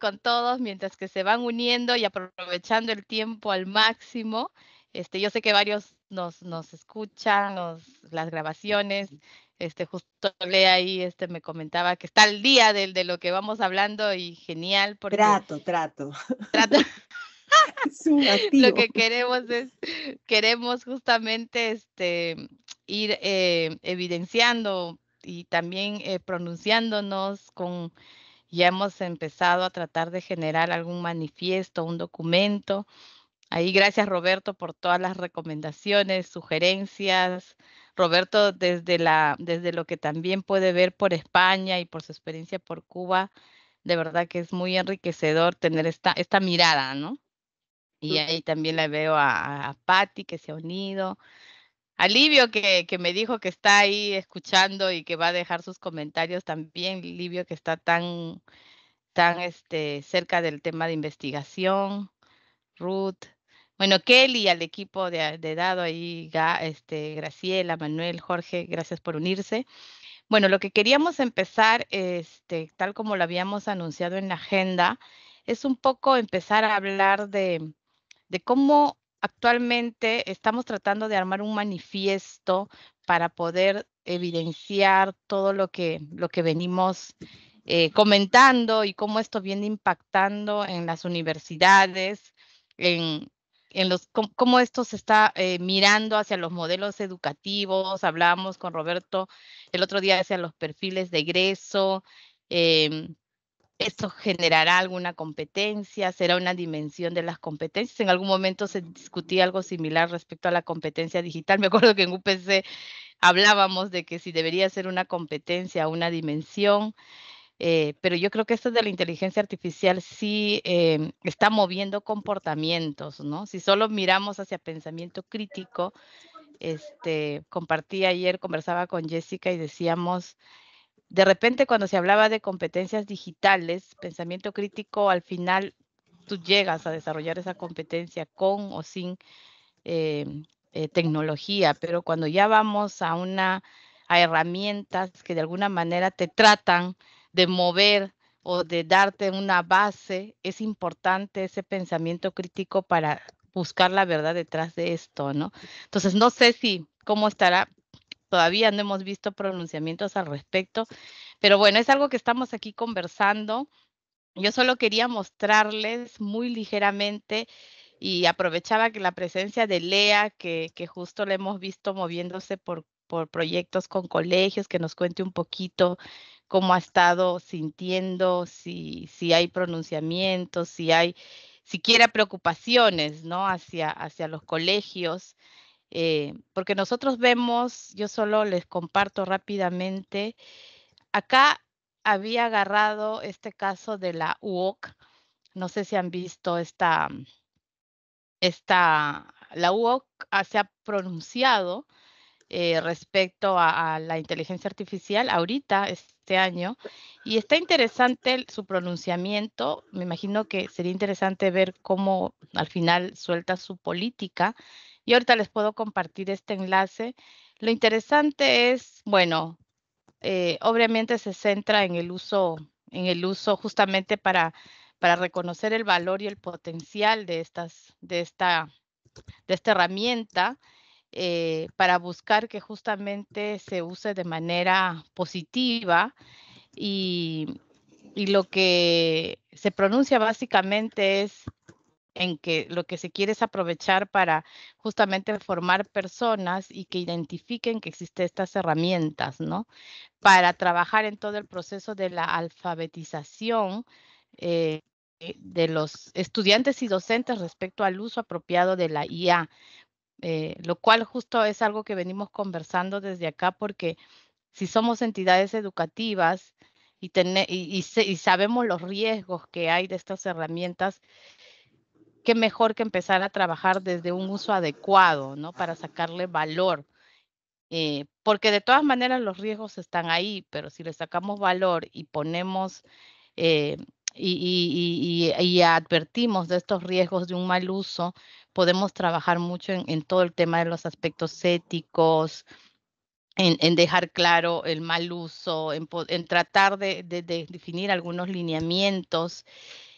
con todos mientras que se van uniendo y aprovechando el tiempo al máximo. Este, yo sé que varios nos, nos escuchan, las grabaciones. Este, justo le ahí este, me comentaba que está el día de, de lo que vamos hablando y genial. trato, trato. lo que queremos es, queremos justamente este, ir eh, evidenciando y también eh, pronunciándonos con ya hemos empezado a tratar de generar algún manifiesto, un documento. Ahí gracias Roberto por todas las recomendaciones, sugerencias. Roberto desde la desde lo que también puede ver por España y por su experiencia por Cuba, de verdad que es muy enriquecedor tener esta esta mirada, ¿no? Y ahí también le veo a, a Patti que se ha unido, Alivio que, que, me dijo que está ahí escuchando y que va a dejar sus comentarios también. Livio que está tan, tan este, cerca del tema de investigación. Ruth. Bueno, Kelly, al equipo de, Dado ahí, este, Graciela, Manuel, Jorge, gracias por unirse. Bueno, lo que queríamos empezar, este, tal como lo habíamos anunciado en la agenda, es un poco empezar a hablar de, de cómo Actualmente estamos tratando de armar un manifiesto para poder evidenciar todo lo que, lo que venimos eh, comentando y cómo esto viene impactando en las universidades, en, los, cómo, esto se está eh, mirando hacia los modelos educativos. Hablábamos con Roberto el otro día hacia los perfiles de egreso. Em, esto generará alguna competencia, será una dimensión de las competencias. En algún momento se discutía algo similar respecto a la competencia digital. Me acuerdo que en UPC hablábamos de que si debería ser una competencia, una dimensión. Eh, pero yo creo que esto de la inteligencia artificial sí eh, está moviendo comportamientos, ¿no? Si solo miramos hacia pensamiento crítico, este, compartí ayer, conversaba con Jessica y decíamos, de repente cuando se hablaba de competencias digitales, pensamiento crítico, al final tú llegas a desarrollar esa competencia con o sin em, eh, tecnología, pero cuando ya vamos a una a herramientas que de alguna manera te tratan de mover o de darte una base, es importante ese pensamiento crítico para buscar la verdad detrás de esto, ¿no? Entonces, no sé si cómo estará todavía no hemos visto pronunciamientos al respecto, pero bueno, es algo que estamos aquí conversando. Yo solo quería mostrarles muy ligeramente y aprovechaba que la presencia de Lea, que, justo la hemos visto moviéndose por, proyectos con colegios, que nos cuente un poquito cómo ha estado sintiendo, si, si hay pronunciamientos, si hay siquiera preocupaciones, ¿no? Hacia, hacia los colegios. Eh, porque nosotros vemos, yo solo les comparto rápidamente, acá había agarrado este caso de la UOC, no sé si han visto esta, la UOC se ha pronunciado eh, respecto a, la inteligencia artificial ahorita, este año, y está interesante su pronunciamiento. Me imagino que sería interesante ver cómo al final suelta su política y ahorita les puedo compartir este enlace. Lo interesante es, bueno, eh, obviamente se centra en el uso, en el uso justamente para, para reconocer el valor y el potencial de, estas, de, esta, de esta herramienta. Eh, para buscar que justamente se use de manera positiva y, y lo que se pronuncia básicamente es en que lo que se quiere es aprovechar para justamente formar personas y que identifiquen que existen estas herramientas, ¿no? Para trabajar en todo el proceso de la alfabetización eh, eh, de los estudiantes y docentes respecto al uso apropiado de la IA, eh, lo cual justo es algo que venimos conversando desde acá porque si somos entidades educativas y sabemos los riesgos que hay de estas herramientas, qué mejor que empezar a trabajar desde un uso adecuado, ¿no? Para sacarle valor. Eh, porque de todas maneras los riesgos están ahí, pero si le sacamos valor y ponemos eh, y, advertimos de estos riesgos de un mal uso, podemos trabajar mucho en, todo el tema de los aspectos éticos, en, dejar claro el mal uso, en, tratar de, definir algunos lineamientos.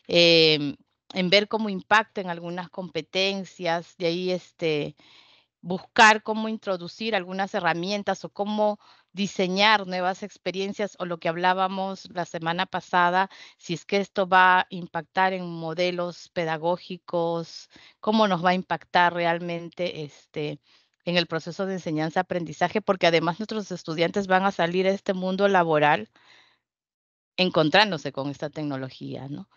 Em, en ver cómo impacta algunas competencias, de ahí este, buscar cómo introducir algunas herramientas o cómo diseñar nuevas experiencias o lo que hablábamos la semana pasada, si es que esto va a impactar en modelos pedagógicos, cómo nos va a impactar realmente este, en el proceso de enseñanza-aprendizaje, porque además nuestros estudiantes van a salir a este mundo laboral encontrándose con esta tecnología, ¿no?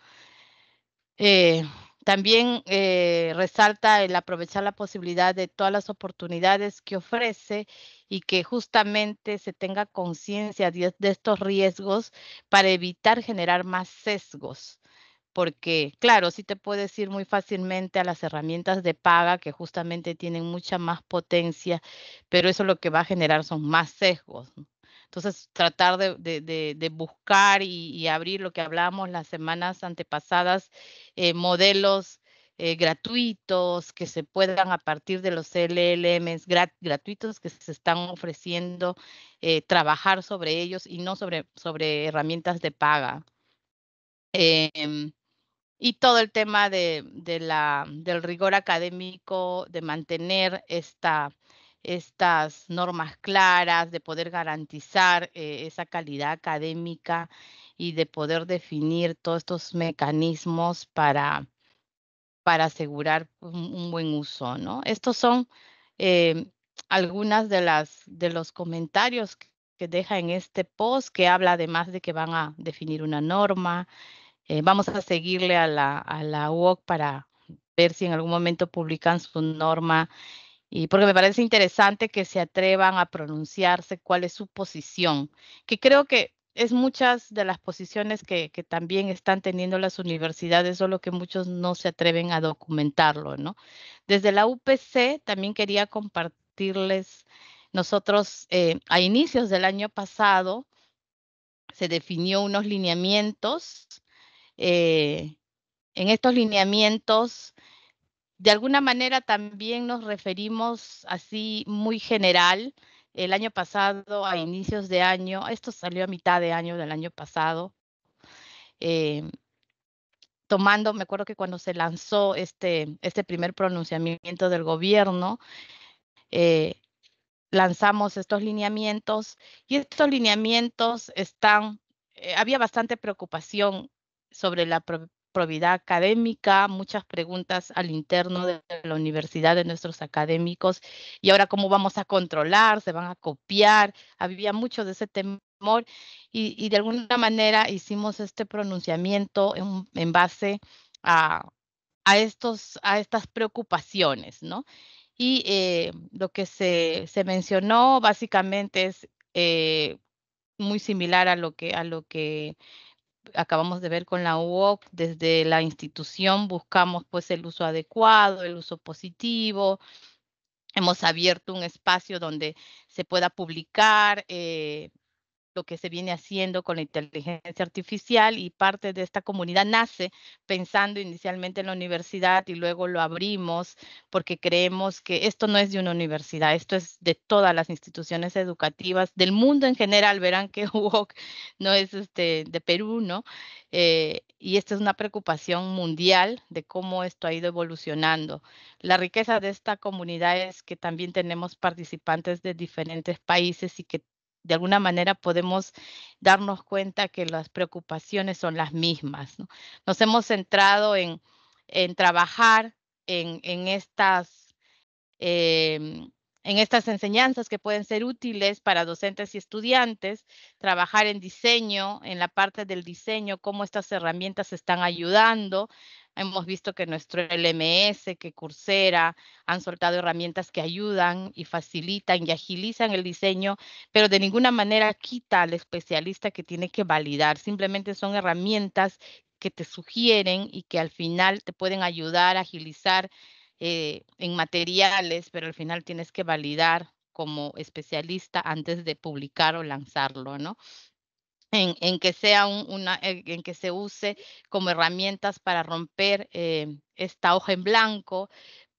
Eh, también eh, resalta el aprovechar la posibilidad de todas las oportunidades que ofrece y que justamente se tenga conciencia de, estos riesgos para evitar generar más sesgos. Porque, claro, sí te puedes ir muy fácilmente a las herramientas de paga que justamente tienen mucha más potencia, pero eso lo que va a generar son más sesgos. Entonces, tratar de, buscar y, abrir lo que hablábamos las semanas antepasadas, eh, modelos eh, gratuitos que se puedan a partir de los LLMs gratuitos que se están ofreciendo, eh, trabajar sobre ellos y no sobre, sobre herramientas de paga. Em, y todo el tema de la, del rigor académico, de mantener esta, estas normas claras, de poder garantizar eh, esa calidad académica y de poder definir todos estos mecanismos para, para asegurar un, buen uso, ¿no? Estos son eh, algunas de las de los comentarios que, deja en este post que habla además de que van a definir una norma. Eh, vamos a seguirle a la, a la UOC para ver si en algún momento publican su norma y porque me parece interesante que se atrevan a pronunciarse cuál es su posición, que creo que es muchas de las posiciones que, también están teniendo las universidades, solo que muchos no se atreven a documentarlo, ¿no? Desde la UPC también quería compartirles, nosotros eh, a inicios del año pasado se definió unos lineamientos. Eh, en estos lineamientos de alguna manera también nos referimos así muy general. El año pasado, a inicios de año, esto salió a mitad de año del año pasado, eh, tomando, me acuerdo que cuando se lanzó este, este primer pronunciamiento del gobierno, eh, lanzamos estos lineamientos y estos lineamientos están, eh, había bastante preocupación sobre la probidad académica, muchas preguntas al interno de la universidad de nuestros académicos y ahora cómo vamos a controlar, se van a copiar, había mucho de ese temor y, de alguna manera hicimos este pronunciamiento en, base a, estos, a estas preocupaciones, ¿no? Y eh, lo que se, mencionó básicamente es eh, muy similar a lo que, a lo que acabamos de ver con la UOC, desde la institución buscamos pues el uso adecuado, el uso positivo. Hemos abierto un espacio donde se pueda publicar eh, lo que se viene haciendo con la inteligencia artificial y parte de esta comunidad nace pensando inicialmente en la universidad y luego lo abrimos porque creemos que esto no es de una universidad, esto es de todas las instituciones educativas del mundo en general. Verán que UOC no es este, de Perú, ¿no? Eh, y esta es una preocupación mundial de cómo esto ha ido evolucionando. La riqueza de esta comunidad es que también tenemos participantes de diferentes países y que de alguna manera podemos darnos cuenta que las preocupaciones son las mismas. ¿no? Nos hemos centrado en, trabajar en, estas em, en estas enseñanzas que pueden ser útiles para docentes y estudiantes, trabajar en diseño, en la parte del diseño, cómo estas herramientas están ayudando. Hemos visto que nuestro LMS, que Coursera, han soltado herramientas que ayudan y facilitan y agilizan el diseño, pero de ninguna manera quita al especialista que tiene que validar. Simplemente son herramientas que te sugieren y que al final te pueden ayudar a agilizar eh, en materiales, pero al final tienes que validar como especialista antes de publicar o lanzarlo, ¿no? En, que sea una, eh, en que se use como herramientas para romper eh, esta hoja en blanco,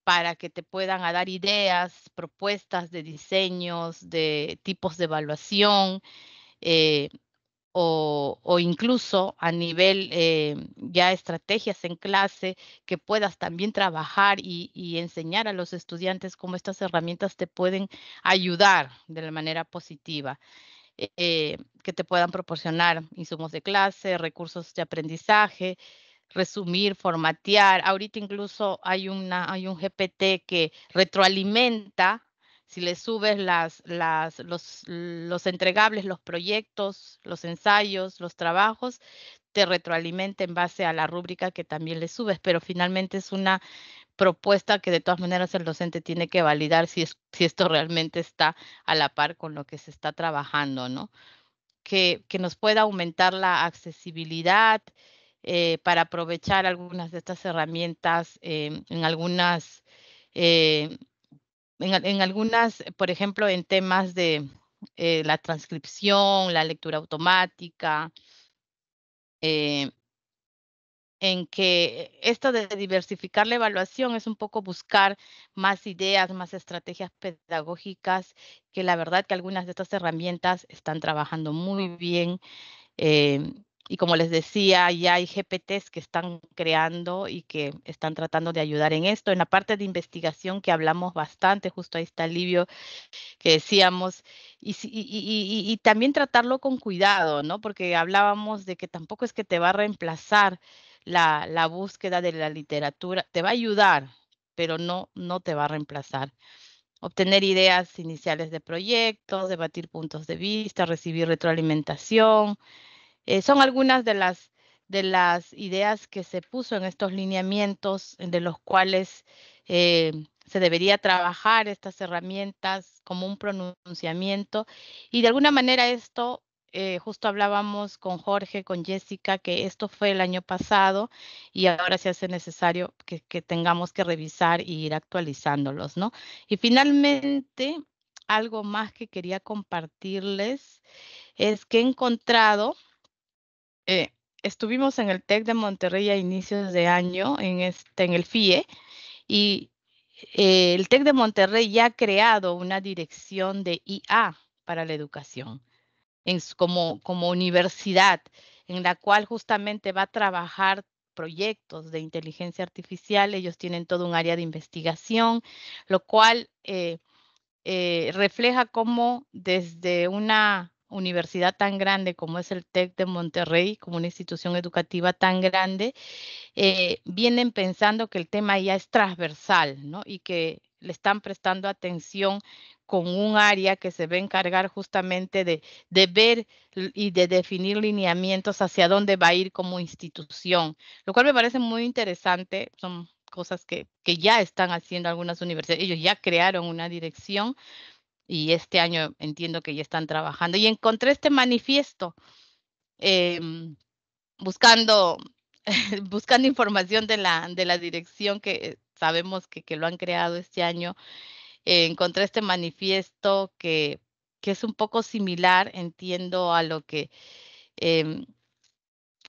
para que te puedan dar ideas, propuestas de diseños, de tipos de evaluación, o, incluso a nivel eh, ya estrategias en clase que puedas también trabajar y, enseñar a los estudiantes cómo estas herramientas te pueden ayudar de la manera positiva. Eh, eh, que te puedan proporcionar insumos de clase, recursos de aprendizaje, resumir, formatear. Ahorita incluso hay, una, hay un GPT que retroalimenta si le subes las, los, entregables, los proyectos, los ensayos, los trabajos, te retroalimenta en base a la rúbrica que también le subes, pero finalmente es una propuesta que de todas maneras el docente tiene que validar si, esto realmente está a la par con lo que se está trabajando, ¿no? Que, que nos pueda aumentar la accesibilidad eh, para aprovechar algunas de estas herramientas eh, en algunas... Eh, en, algunas, por ejemplo, en temas de eh, la transcripción, la lectura automática, eh, en que esto de diversificar la evaluación es un poco buscar más ideas, más estrategias pedagógicas, que la verdad que algunas de estas herramientas están trabajando muy bien. Eh, y como les decía, ya hay GPTs que están creando y que están tratando de ayudar en esto. En la parte de investigación que hablamos bastante, justo ahí está Livio, que decíamos, y, también tratarlo con cuidado, ¿no? Porque hablábamos de que tampoco es que te va a reemplazar la, la búsqueda de la literatura, te va a ayudar, pero no, no te va a reemplazar obtener ideas iniciales de proyectos, debatir puntos de vista, recibir retroalimentación, eh, son algunas de las, de las ideas que se puso en estos lineamientos de los cuales eh, se debería trabajar estas herramientas como un pronunciamiento y de alguna manera esto eh, justo hablábamos con Jorge, con Jessica, que esto fue el año pasado y ahora se hace necesario que, que tengamos que revisar e ir actualizándolos, ¿no? Y finalmente, algo más que quería compartirles es que he encontrado eh, estuvimos en el TEC de Monterrey a inicios de año, en, este, en el FIE, y eh, el TEC de Monterrey ya ha creado una dirección de IA para la educación como, como universidad, en la cual justamente va a trabajar proyectos de inteligencia artificial, ellos tienen todo un área de investigación, lo cual eh, refleja cómo desde una universidad tan grande como es el TEC de Monterrey, como una institución educativa tan grande, eh, vienen pensando que el tema ya es transversal, ¿no? Y que le están prestando atención con un área que se ve a encargar justamente de, de, ver y de definir lineamientos hacia dónde va a ir como institución, lo cual me parece muy interesante. Son cosas que, que ya están haciendo algunas universidades. Ellos ya crearon una dirección, y este año entiendo que ya están trabajando. Y encontré este manifiesto em, buscando, buscando información de la, de la dirección que sabemos que, que lo han creado este año. Eh, encontré este manifiesto que, que, es un poco similar, entiendo, a lo que em,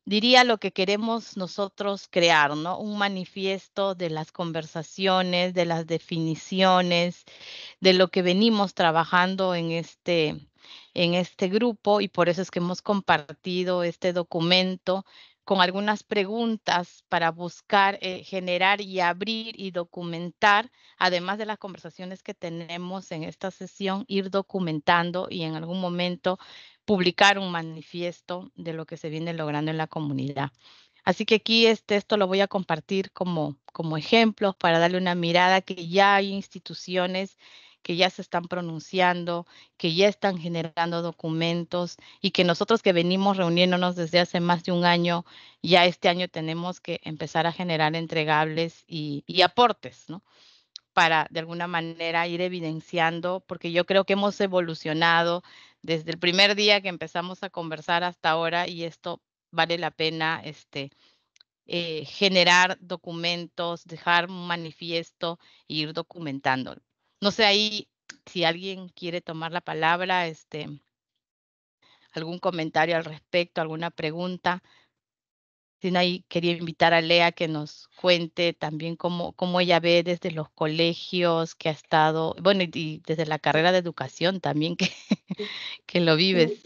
diría lo que queremos nosotros crear, ¿no? Un manifiesto de las conversaciones, de las definiciones, de lo que venimos trabajando en este, en este grupo y por eso es que hemos compartido este documento con algunas preguntas para buscar eh, generar y abrir y documentar, además de las conversaciones que tenemos en esta sesión, ir documentando y en algún momento publicar un manifiesto de lo que se viene logrando en la comunidad. Así que aquí este, esto lo voy a compartir como, como ejemplos para darle una mirada que ya hay instituciones que ya se están pronunciando, que ya están generando documentos y que nosotros que venimos reuniéndonos desde hace más de un año, ya este año tenemos que empezar a generar entregables y, y aportes, ¿no? Para de alguna manera ir evidenciando, porque yo creo que hemos evolucionado desde el primer día que empezamos a conversar hasta ahora y esto vale la pena este, eh, generar documentos, dejar un manifiesto e ir documentando. No sé ahí si alguien quiere tomar la palabra, este, algún comentario al respecto, alguna pregunta ahí quería invitar a Lea que nos cuente también cómo, cómo ella ve desde los colegios que ha estado, bueno, y desde la carrera de educación también que, que lo vives.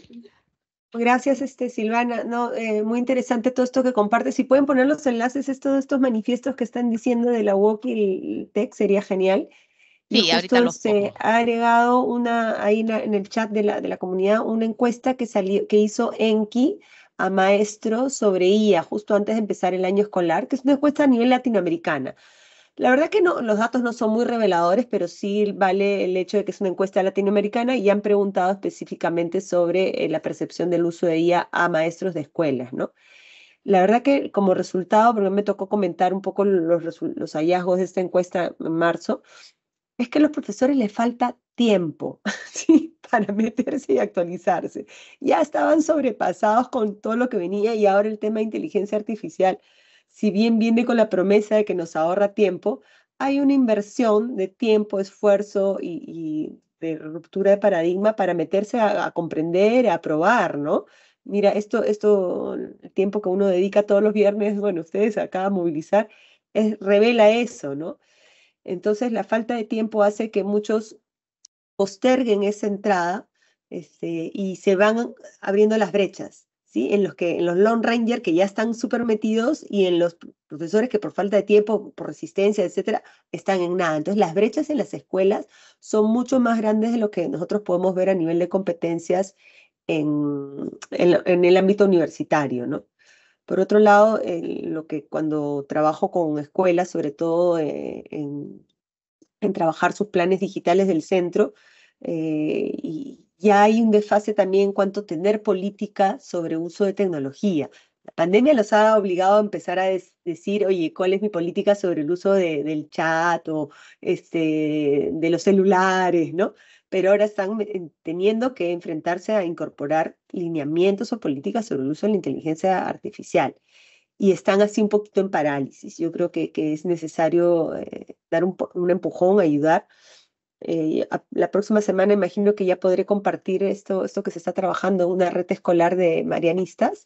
Gracias, este, Silvana. No, eh, muy interesante todo esto que compartes. Si pueden poner los enlaces, todos estos manifiestos que están diciendo de la UOC y el TEC, sería genial. Sí, y ahorita se este, ha agregado una, ahí en el chat de la, de la comunidad una encuesta que, salió, que hizo Enki a maestros sobre IA justo antes de empezar el año escolar, que es una encuesta a nivel latinoamericana. La verdad que no, los datos no son muy reveladores, pero sí vale el hecho de que es una encuesta latinoamericana y han preguntado específicamente sobre eh, la percepción del uso de IA a maestros de escuelas, ¿no? La verdad que como resultado, porque me tocó comentar un poco los, los hallazgos de esta encuesta en marzo, es que a los profesores les falta tiempo. ¿sí? para meterse y actualizarse. Ya estaban sobrepasados con todo lo que venía y ahora el tema de inteligencia artificial, si bien viene con la promesa de que nos ahorra tiempo, hay una inversión de tiempo, esfuerzo y, de ruptura de paradigma para meterse a, comprender, a probar, ¿no? Mira, esto, esto, el tiempo que uno dedica todos los viernes, bueno, ustedes acá a movilizar, revela eso, ¿no? Entonces, la falta de tiempo hace que muchos posterguen esa entrada este, y se van abriendo las brechas, ¿sí? En los que en los Lone Ranger que ya están súper metidos y en los profesores que por falta de tiempo, por resistencia, etcétera, están en nada. Entonces, las brechas en las escuelas son mucho más grandes de lo que nosotros podemos ver a nivel de competencias en, el ámbito universitario, ¿no? Por otro lado, lo que cuando trabajo con escuelas, sobre todo eh, en en trabajar sus planes digitales del centro. Eh, y ya hay un desfase también en cuanto a tener política sobre uso de tecnología. La pandemia los ha obligado a empezar a decir, oye, ¿cuál es mi política sobre el uso del chat o este, de los celulares, no? Pero ahora están teniendo que enfrentarse a incorporar lineamientos o políticas sobre el uso de la inteligencia artificial y están así un poquito en parálisis. Yo creo que, que es necesario eh, dar un, empujón, ayudar. Eh, la próxima semana imagino que ya podré compartir esto, esto que se está trabajando, una red escolar de marianistas,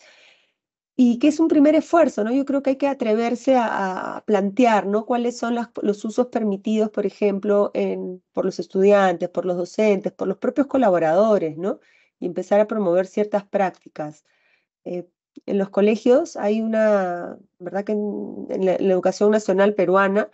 y que es un primer esfuerzo, ¿no? Yo creo que hay que atreverse a, plantear, ¿no? Cuáles son los usos permitidos, por ejemplo, en, por los estudiantes, por los docentes, por los propios colaboradores, ¿no? Y empezar a promover ciertas prácticas. Eh, en los colegios hay una, ¿verdad? Que en, la, educación nacional peruana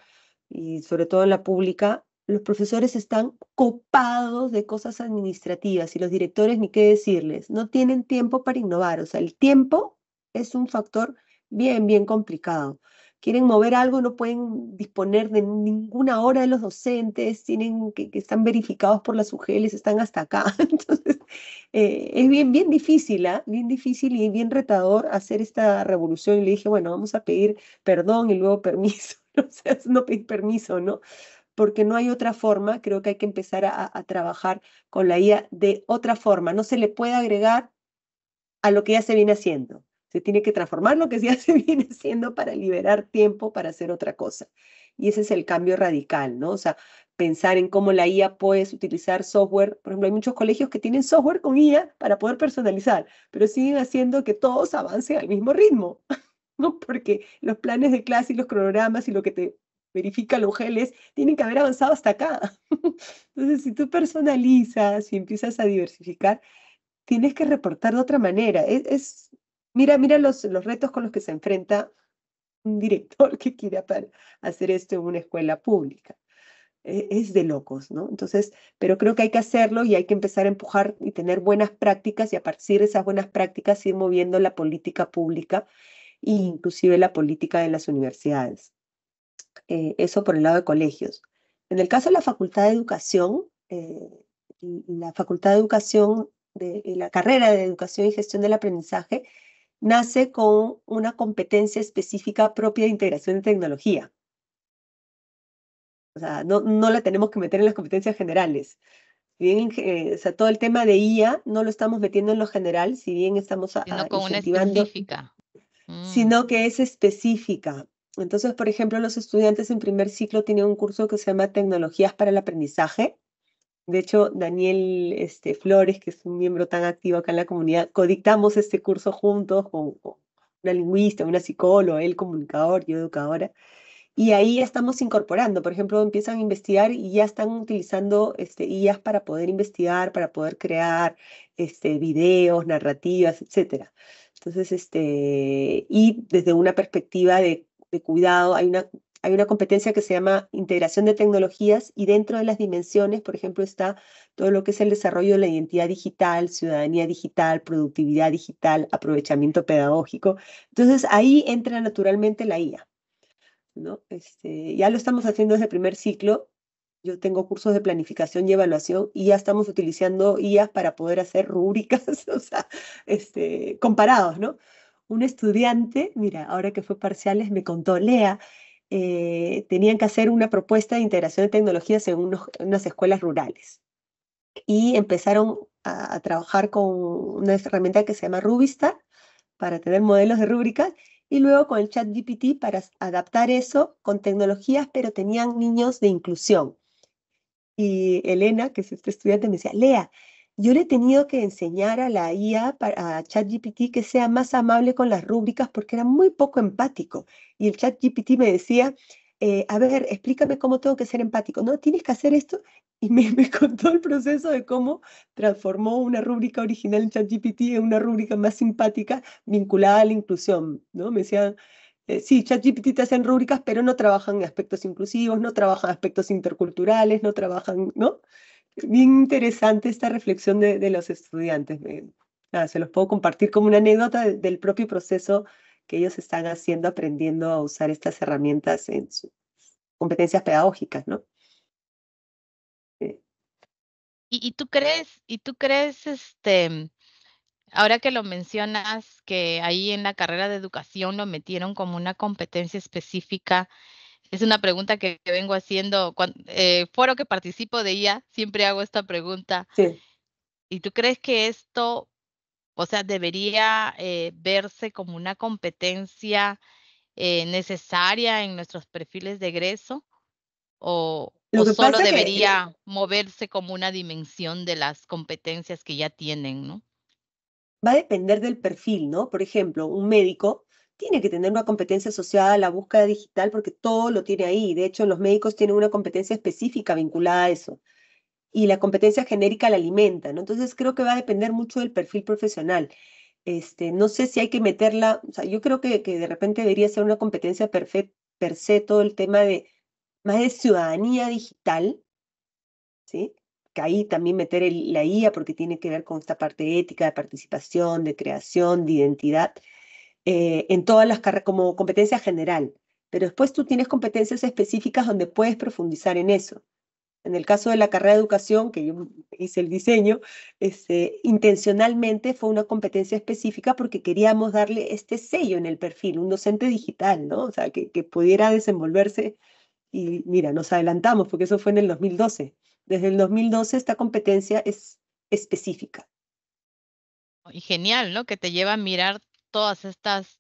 y sobre todo en la pública, los profesores están copados de cosas administrativas y los directores ni qué decirles, no tienen tiempo para innovar, o sea, el tiempo es un factor bien, bien complicado quieren mover algo, no pueden disponer de ninguna hora de los docentes, tienen que, que están verificados por las UGLs, están hasta acá. Entonces, eh, es bien, bien difícil, ¿ah? bien difícil y bien retador hacer esta revolución. Y le dije, bueno, vamos a pedir perdón y luego permiso. sea, no pedir permiso, ¿no? porque no hay otra forma, creo que hay que empezar a, a, trabajar con la IA de otra forma, no se le puede agregar a lo que ya se viene haciendo tiene que transformar lo que ya se viene haciendo para liberar tiempo para hacer otra cosa. Y ese es el cambio radical, ¿no? O sea, pensar en cómo la IA puedes utilizar software. Por ejemplo, hay muchos colegios que tienen software con IA para poder personalizar, pero siguen haciendo que todos avancen al mismo ritmo, ¿no? Porque los planes de clase y los cronogramas y lo que te verifica los geles tienen que haber avanzado hasta acá. Entonces, si tú personalizas y empiezas a diversificar, tienes que reportar de otra manera. es Mira, mira los, retos con los que se enfrenta un director que quiera hacer esto en una escuela pública. E, es de locos, ¿no? Entonces, pero creo que hay que hacerlo y hay que empezar a empujar y tener buenas prácticas y a partir de esas buenas prácticas ir moviendo la política pública e inclusive la política de las universidades. Eh, eso por el lado de colegios. En el caso de la Facultad de Educación, eh, la Facultad de Educación, de la carrera de Educación y Gestión del Aprendizaje, nace con una competencia específica propia de integración de tecnología. O sea, no, la tenemos que meter en las competencias generales. Bien, eh, o sea, todo el tema de IA no lo estamos metiendo en lo general, si bien estamos a, sino con mm. Sino que es específica. Entonces, por ejemplo, los estudiantes en primer ciclo tienen un curso que se llama Tecnologías para el Aprendizaje, de hecho, Daniel este, Flores, que es un miembro tan activo acá en la comunidad, codictamos este curso juntos con, una lingüista, una psicóloga, él comunicador, yo educadora. Y ahí ya estamos incorporando, por ejemplo, empiezan a investigar y ya están utilizando este, IAS para poder investigar, para poder crear este, videos, narrativas, etc. Entonces, este, y desde una perspectiva de cuidado, hay una hay una competencia que se llama integración de tecnologías y dentro de las dimensiones, por ejemplo, está todo lo que es el desarrollo de la identidad digital, ciudadanía digital, productividad digital, aprovechamiento pedagógico. Entonces ahí entra naturalmente la IA. ¿no? Este, ya lo estamos haciendo desde el primer ciclo. Yo tengo cursos de planificación y evaluación y ya estamos utilizando IAs para poder hacer rúbricas, o sea, este, comparados, ¿no? Un estudiante, mira, ahora que fue parciales, me contó, Lea, eh, tenían que hacer una propuesta de integración de tecnologías en unas escuelas rurales. Y empezaron a, trabajar con una herramienta que se llama rubista para tener modelos de rúbricas y luego con el chat GPT para adaptar eso con tecnologías, pero tenían niños de inclusión. Y Elena, que es esta estudiante, me decía, Lea, yo le he tenido que enseñar a la IA, a ChatGPT, que sea más amable con las rúbricas porque era muy poco empático. Y el ChatGPT me decía, eh, a ver, explícame cómo tengo que ser empático. No, tienes que hacer esto. Y me, contó el proceso de cómo transformó una rúbrica original en ChatGPT en una rúbrica más simpática vinculada a la inclusión. ¿no? Me decían, eh, sí, ChatGPT te hacen rúbricas, pero no trabajan aspectos inclusivos, no trabajan aspectos interculturales, no trabajan, ¿no? bien interesante esta reflexión de, de los estudiantes. se los puedo compartir como una anécdota del propio proceso que ellos están haciendo, aprendiendo a usar estas herramientas en sus competencias pedagógicas, ¿no? Eh. ¿Y, ¿Y, tú crees, y tú crees, este, ahora que lo mencionas, que ahí en la carrera de educación lo metieron como una competencia específica es una pregunta que vengo haciendo, cuando, eh, foro que participo de IA, siempre hago esta pregunta. Sí. ¿Y tú crees que esto, o sea, debería eh, verse como una competencia eh, necesaria en nuestros perfiles de egreso? ¿O, solo debería moverse como una dimensión de las competencias que ya tienen, no? Va a depender del perfil, ¿no? Por ejemplo, un médico tiene que tener una competencia asociada a la búsqueda digital porque todo lo tiene ahí. De hecho, los médicos tienen una competencia específica vinculada a eso. Y la competencia genérica la alimenta, Entonces creo que va a depender mucho del perfil profesional. Este, no sé si hay que meterla, o sea, yo creo que, de repente debería ser una competencia perfecta per se todo el tema de más de ciudadanía digital, ¿sí? Que ahí también meter la IA porque tiene que ver con esta parte ética, de participación, de creación, de identidad eh, en todas las carreras, como competencia general, pero después tú tienes competencias específicas donde puedes profundizar en eso. En el caso de la carrera de educación, que yo hice el diseño, este, intencionalmente fue una competencia específica porque queríamos darle este sello en el perfil, un docente digital, ¿no? O sea, que, que pudiera desenvolverse. Y mira, nos adelantamos porque eso fue en el 2012. Desde el 2012 esta competencia es específica. Y genial, ¿no? Que te lleva a mirar todas estas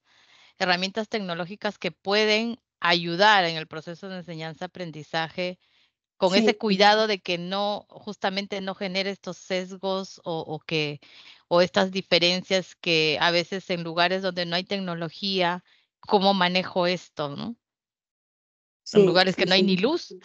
herramientas tecnológicas que pueden ayudar en el proceso de enseñanza-aprendizaje con ese cuidado de que no, justamente no genere estos sesgos o, que, o estas diferencias que a veces en lugares donde no hay tecnología, ¿cómo manejo esto? ¿no? en lugares que no hay ni luz,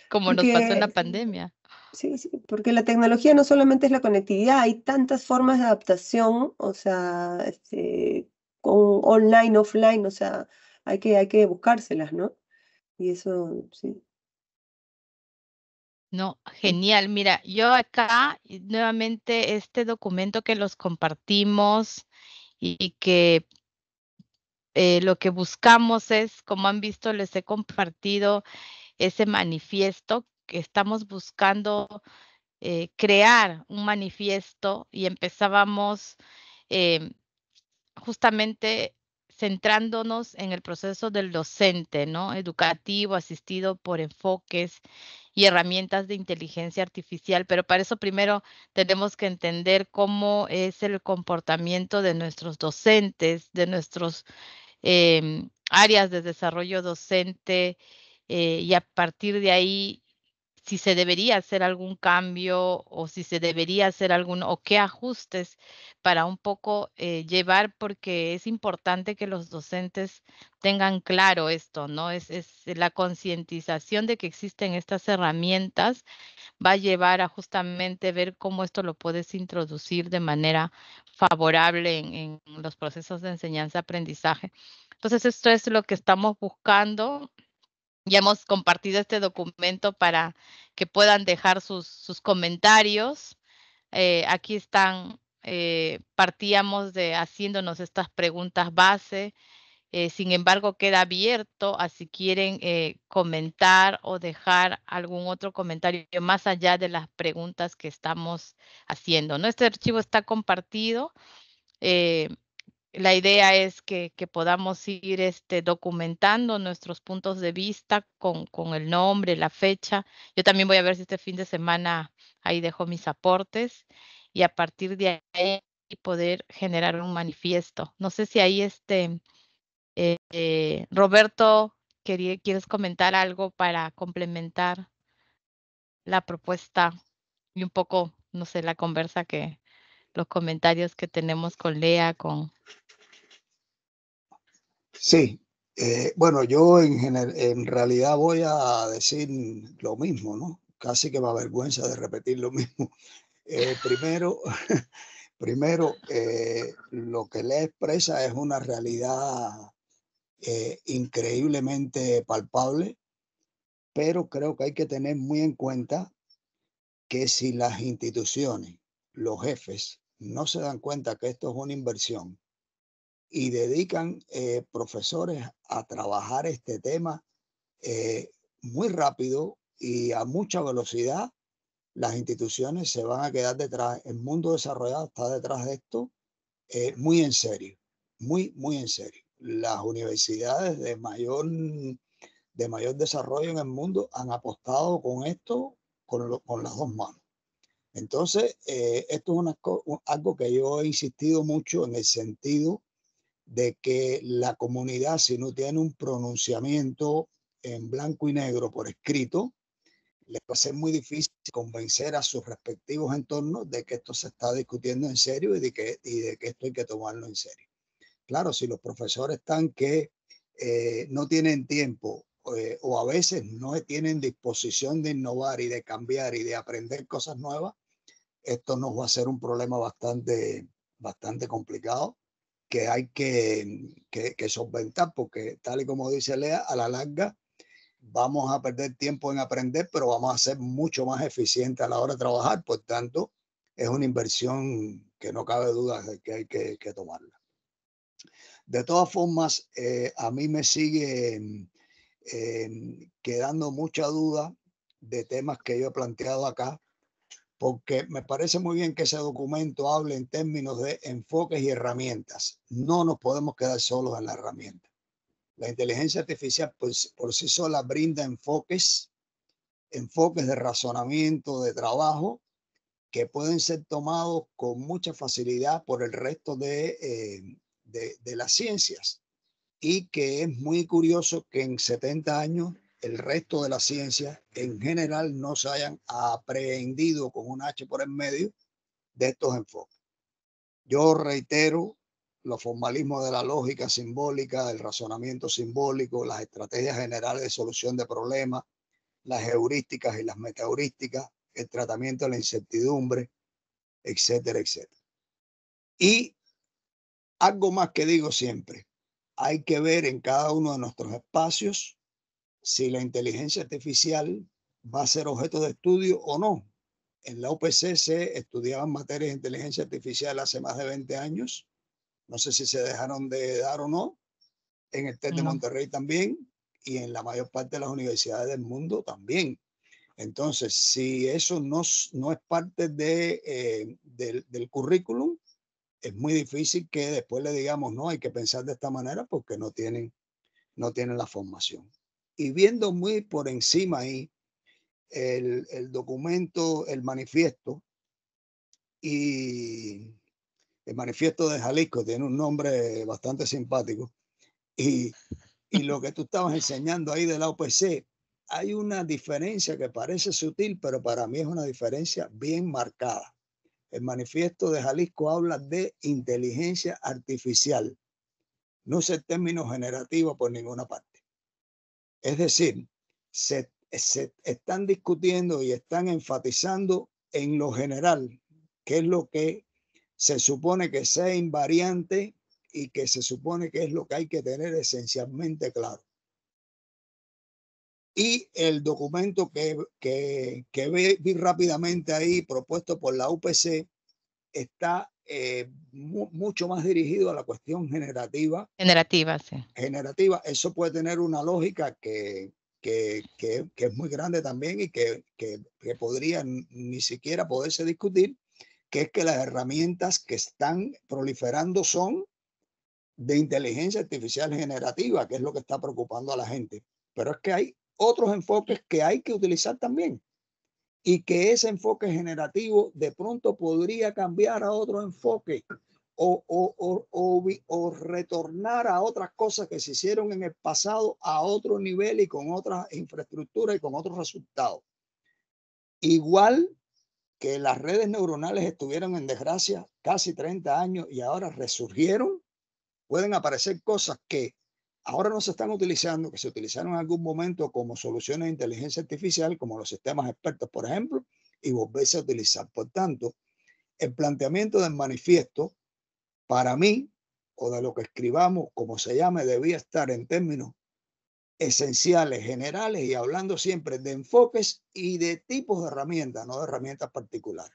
como nos pasó en la pandemia sí, sí, porque la tecnología no solamente es la conectividad, hay tantas formas de adaptación, o sea, este, con online, offline, o sea, hay que, hay que buscárselas, ¿no? Y eso, sí. No, genial. Mira, yo acá nuevamente este documento que los compartimos y, que eh, lo que buscamos es, como han visto, les he compartido ese manifiesto que estamos buscando eh, crear un manifiesto y empezábamos em, justamente centrándonos en el proceso del docente, ¿no? Educativo, asistido por enfoques y herramientas de inteligencia artificial, pero para eso primero tenemos que entender cómo es el comportamiento de nuestros docentes, de nuestros em, áreas de desarrollo docente, eh, y a partir de ahí si se debería hacer algún cambio o si se debería hacer algún o qué ajustes para un poco eh, llevar, porque es importante que los docentes tengan claro esto, ¿no? Es, es la concientización de que existen estas herramientas va a llevar a justamente ver cómo esto lo puedes introducir de manera favorable en, en los procesos de enseñanza-aprendizaje. Entonces, esto es lo que estamos buscando ya hemos compartido este documento para que puedan dejar sus, sus comentarios. Eh, aquí están, eh, partíamos de haciéndonos estas preguntas base. Eh, sin embargo, queda abierto a si quieren comentar o dejar algún otro comentario más allá de las preguntas que estamos haciendo. nuestro Este archivo está compartido la idea es que, podamos ir este, documentando nuestros puntos de vista con, el nombre, la fecha. Yo también voy a ver si este fin de semana ahí dejo mis aportes y a partir de ahí poder generar un manifiesto. No sé si ahí este, eh, eh, Roberto, quería, ¿quieres comentar algo para complementar la propuesta y un poco, no sé, la conversa que, los comentarios que tenemos con Lea, con... Sí, eh, bueno, yo en, en realidad voy a decir lo mismo, ¿no? Casi que me avergüenza de repetir lo mismo. Eh, primero, primero eh, lo que Lea expresa es una realidad increíblemente palpable, pero creo que hay que tener muy en cuenta que si las instituciones, los jefes, no se dan cuenta que esto es una inversión y dedican eh, profesores a trabajar este tema eh, muy rápido y a mucha velocidad, las instituciones se van a quedar detrás. El mundo desarrollado está detrás de esto eh, muy en serio, muy, muy en serio. Las universidades de mayor, de mayor desarrollo en el mundo han apostado con esto con, con las dos manos. Entonces, eh, esto es algo que yo he insistido mucho en el sentido de que la comunidad, si no tiene un pronunciamiento en blanco y negro por escrito, les va a ser muy difícil convencer a sus respectivos entornos de que esto se está discutiendo en serio y de que, y de que esto hay que tomarlo en serio. Claro, si los profesores están que eh, no tienen tiempo eh, o a veces no tienen disposición de innovar y de cambiar y de aprender cosas nuevas, esto nos va a ser un problema bastante, bastante complicado que hay que, que, solventar, porque tal y como dice Lea, a la larga vamos a perder tiempo en aprender, pero vamos a ser mucho más eficientes a la hora de trabajar. Por tanto, es una inversión que no cabe duda de que hay que, tomarla. De todas formas, eh, a mí me sigue eh, quedando mucha duda de temas que yo he planteado acá, porque me parece muy bien que ese documento hable en términos de enfoques y herramientas. No nos podemos quedar solos en la herramienta. La inteligencia artificial pues, por sí sola brinda enfoques, enfoques de razonamiento, de trabajo, que pueden ser tomados con mucha facilidad por el resto de, eh, de, de las ciencias. Y que es muy curioso que en 70 años el resto de la ciencia en general no se hayan aprehendido con un H por en medio de estos enfoques. Yo reitero los formalismos de la lógica simbólica, el razonamiento simbólico, las estrategias generales de solución de problemas, las heurísticas y las metaheurísticas, el tratamiento de la incertidumbre, etcétera, etcétera. Y algo más que digo siempre, hay que ver en cada uno de nuestros espacios si la inteligencia artificial va a ser objeto de estudio o no. En la UPC se estudiaban materias de inteligencia artificial hace más de 20 años. No sé si se dejaron de dar o no. En el TED de Monterrey también y en la mayor parte de las universidades del mundo también. Entonces, si eso no, no es parte de, eh, del, del, currículum, es muy difícil que después le digamos, no, hay que pensar de esta manera porque no tienen, no tienen la formación y viendo muy por encima ahí el, documento, el manifiesto y el manifiesto de Jalisco tiene un nombre bastante simpático y, y lo que tú estabas enseñando ahí de la OPC, hay una diferencia que parece sutil, pero para mí es una diferencia bien marcada. El manifiesto de Jalisco habla de inteligencia artificial. No es el término generativo por ninguna parte. Es decir, se, están discutiendo y están enfatizando en lo general, qué es lo que se supone que sea invariante y que se supone que es lo que hay que tener esencialmente claro. Y el documento que, que, que vi rápidamente ahí, propuesto por la UPC, está eh, mucho más dirigido a la cuestión generativa. Generativa, Generativa, eso puede tener una lógica que, que, que, es muy grande también y que, que, podría ni siquiera poderse discutir, que es que las herramientas que están proliferando son de inteligencia artificial generativa, que es lo que está preocupando a la gente. Pero es que hay otros enfoques que hay que utilizar también y que ese enfoque generativo de pronto podría cambiar a otro enfoque o, o, o, o, retornar a otras cosas que se hicieron en el pasado a otro nivel y con otras infraestructuras y con otros resultados. Igual que las redes neuronales estuvieron en desgracia casi 30 años y ahora resurgieron, pueden aparecer cosas que ahora no se están utilizando, que se utilizaron en algún momento como soluciones de inteligencia artificial, como los sistemas expertos, por ejemplo, y volverse a utilizar. Por tanto, el planteamiento del manifiesto, para mí, o de lo que escribamos, como se llame, debía estar en términos esenciales, generales y hablando siempre de enfoques y de tipos de herramientas, no de herramientas particulares.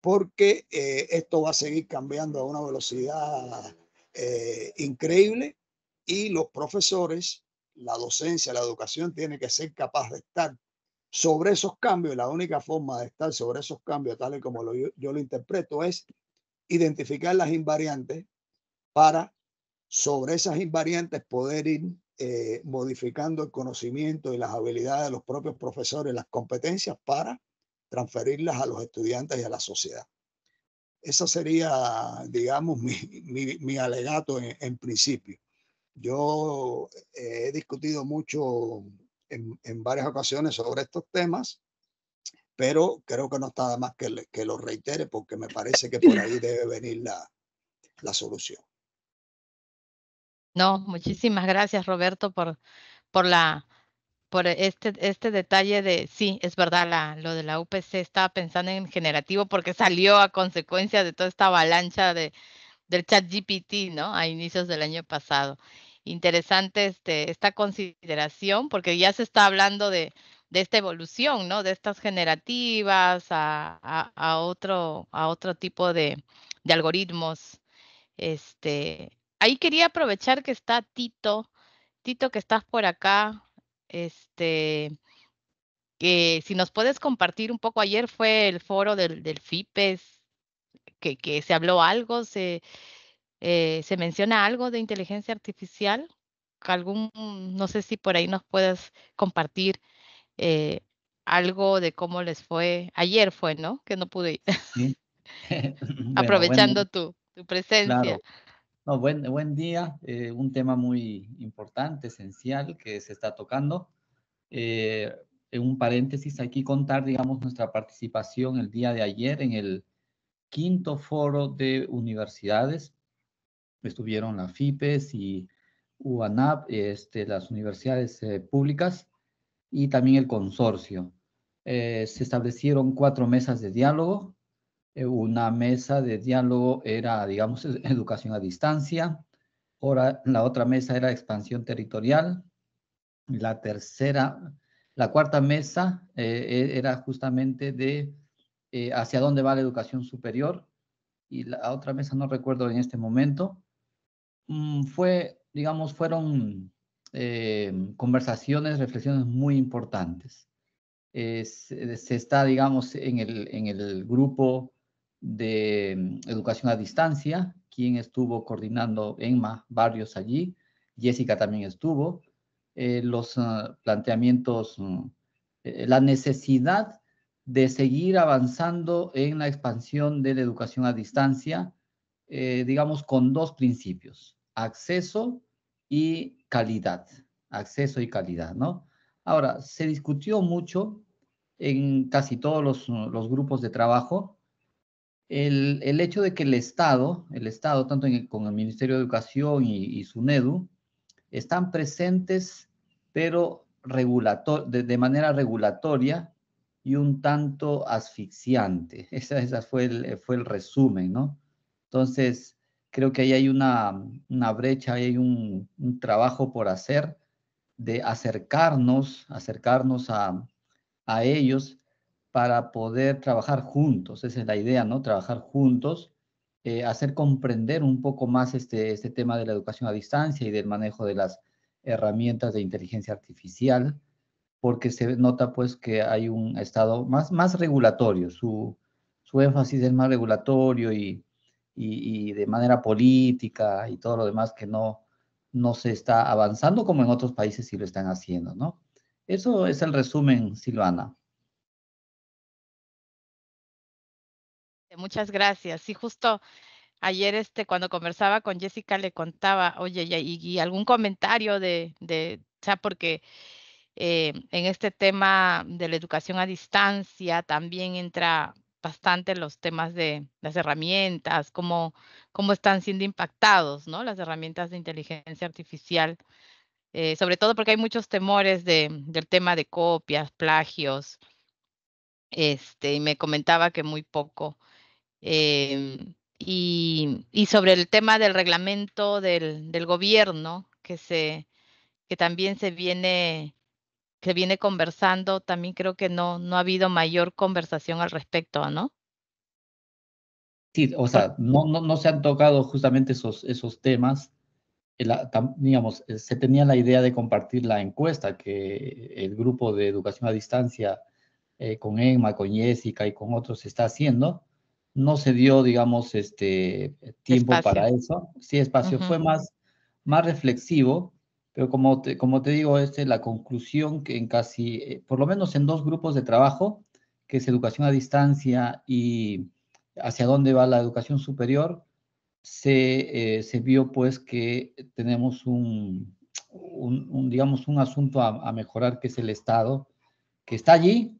Porque eh, esto va a seguir cambiando a una velocidad eh, increíble y los profesores, la docencia, la educación tiene que ser capaz de estar sobre esos cambios. La única forma de estar sobre esos cambios, tal y como yo, lo interpreto, es identificar las invariantes para sobre esas invariantes poder ir eh, modificando el conocimiento y las habilidades de los propios profesores, las competencias para transferirlas a los estudiantes y a la sociedad. Eso sería, digamos, mi, mi, alegato en principio. Yo he discutido mucho en, en varias ocasiones sobre estos temas, pero creo que no está nada más que, que lo reitere porque me parece que por ahí debe venir la, la solución. No, muchísimas gracias Roberto por, por la por este, este detalle de, sí, es verdad, la, lo de la UPC estaba pensando en generativo porque salió a consecuencia de toda esta avalancha de, del chat GPT, ¿no? A inicios del año pasado. Interesante este, esta consideración porque ya se está hablando de, esta evolución, ¿no? De estas generativas a, otro, a otro tipo de, algoritmos. Este, ahí quería aprovechar que está Tito, Tito que estás por acá, este, que si nos puedes compartir un poco, ayer fue el foro del, del FIPES, que, se habló algo, se, eh, se menciona algo de inteligencia artificial. Algún, no sé si por ahí nos puedas compartir eh, algo de cómo les fue. Ayer fue, ¿no? Que no pude ir. Aprovechando tu, tu, presencia. No, buen, buen día. Eh, un tema muy importante, esencial, que se está tocando. en un paréntesis, aquí contar, digamos, nuestra participación el día de ayer en el quinto foro de universidades. Estuvieron la FIPES y UANAP, este, las universidades eh, públicas y también el consorcio. Eh, se establecieron cuatro mesas de diálogo. Eh, una mesa de diálogo era, digamos, e-, educación a distancia. Ahora, la otra mesa era expansión territorial. La tercera, la cuarta mesa e-, era justamente de eh, hacia dónde va la educación superior, y la otra mesa no recuerdo en este momento, mm, fue, digamos, fueron eh, conversaciones, reflexiones muy importantes. Eh, se, está, digamos, en el, grupo de mm, educación a distancia, quien estuvo coordinando más Barrios allí, Jessica también estuvo, los ah, planteamientos, mm, la necesidad de seguir avanzando en la expansión de la educación a distancia, eh, digamos, con dos principios, acceso y calidad, acceso y calidad, ¿no? Ahora, se discutió mucho en casi todos los, grupos de trabajo el, hecho de que el Estado, el Estado, tanto con el Ministerio de Educación y, y SUNEDU, están presentes, pero de manera regulatoria y un tanto asfixiante. Ese esa fue, el, fue el resumen, ¿no? Entonces, creo que ahí hay una, brecha, hay un, trabajo por hacer de acercarnos, acercarnos a, ellos para poder trabajar juntos. Esa es la idea, ¿no? Trabajar juntos eh, hacer comprender un poco más este, este tema de la educación a distancia y del manejo de las herramientas de inteligencia artificial porque se nota pues que hay un estado más, más regulatorio, su, su énfasis es más regulatorio y, y, de manera política y todo lo demás que no, no se está avanzando como en otros países sí lo están haciendo, ¿no? Eso es el resumen, Silvana. Muchas gracias. Sí, justo ayer este, cuando conversaba con Jessica le contaba, oye, y, algún comentario de, de, o sea, porque eh, en este tema de la educación a distancia también entra bastante los temas de las herramientas, cómo, cómo están siendo impactados, ¿no? Las herramientas de inteligencia artificial, eh, sobre todo porque hay muchos temores de, del tema de copias, plagios. Este, y me comentaba que muy poco. Em, y, sobre el tema del reglamento del, gobierno, que, se, que también se viene que viene conversando, también creo que no, no ha habido mayor conversación al respecto, ¿no? Sí, o sea, no, no, se han tocado justamente esos, esos temas. Eh, digamos, eh, se tenía la idea de compartir la encuesta que el grupo de educación a distancia eh, con Emma, con Jessica y con otros está haciendo. No se dio, digamos, este tiempo para eso. Sí, espacio. Fue más, más reflexivo pero como te, como te digo, es este, la conclusión que en casi, eh, por lo menos en dos grupos de trabajo, que es educación a distancia y hacia dónde va la educación superior, se, eh, vio pues que tenemos un, un, digamos, un asunto a, mejorar que es el Estado, que está allí,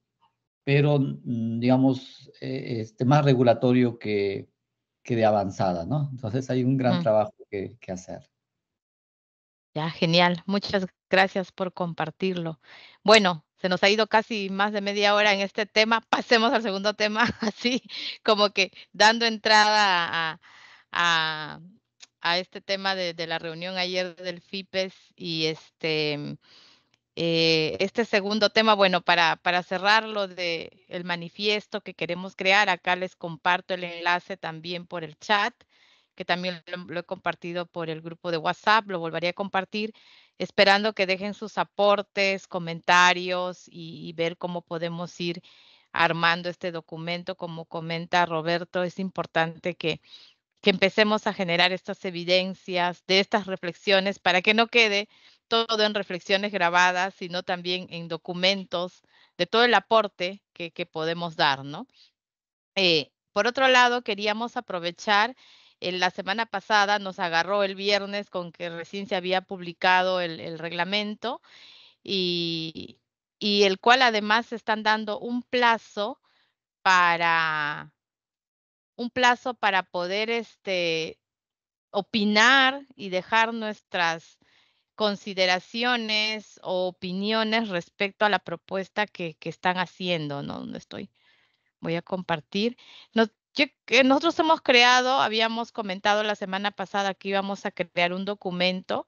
pero mm, digamos, eh, este, más regulatorio que, que, de avanzada, ¿no? Entonces hay un gran mm. trabajo que, que hacer. Ya, genial. Muchas gracias por compartirlo. Bueno, se nos ha ido casi más de media hora en este tema. Pasemos al segundo tema, así como que dando entrada a, este tema de, la reunión ayer del FIPES y este, eh, este segundo tema, bueno, para, para cerrar lo del manifiesto que queremos crear, acá les comparto el enlace también por el chat que también lo, he compartido por el grupo de WhatsApp, lo volvería a compartir, esperando que dejen sus aportes, comentarios y, ver cómo podemos ir armando este documento. Como comenta Roberto, es importante que, que empecemos a generar estas evidencias de estas reflexiones para que no quede todo en reflexiones grabadas, sino también en documentos de todo el aporte que, podemos dar, ¿no? Eh, por otro lado, queríamos aprovechar en la semana pasada nos agarró el viernes con que recién se había publicado el, reglamento y, el cual además están dando un plazo para un plazo para poder este, opinar y dejar nuestras consideraciones o opiniones respecto a la propuesta que, están haciendo, ¿no? No estoy, voy a compartir nosotros hemos creado, habíamos comentado la semana pasada que íbamos a crear un documento.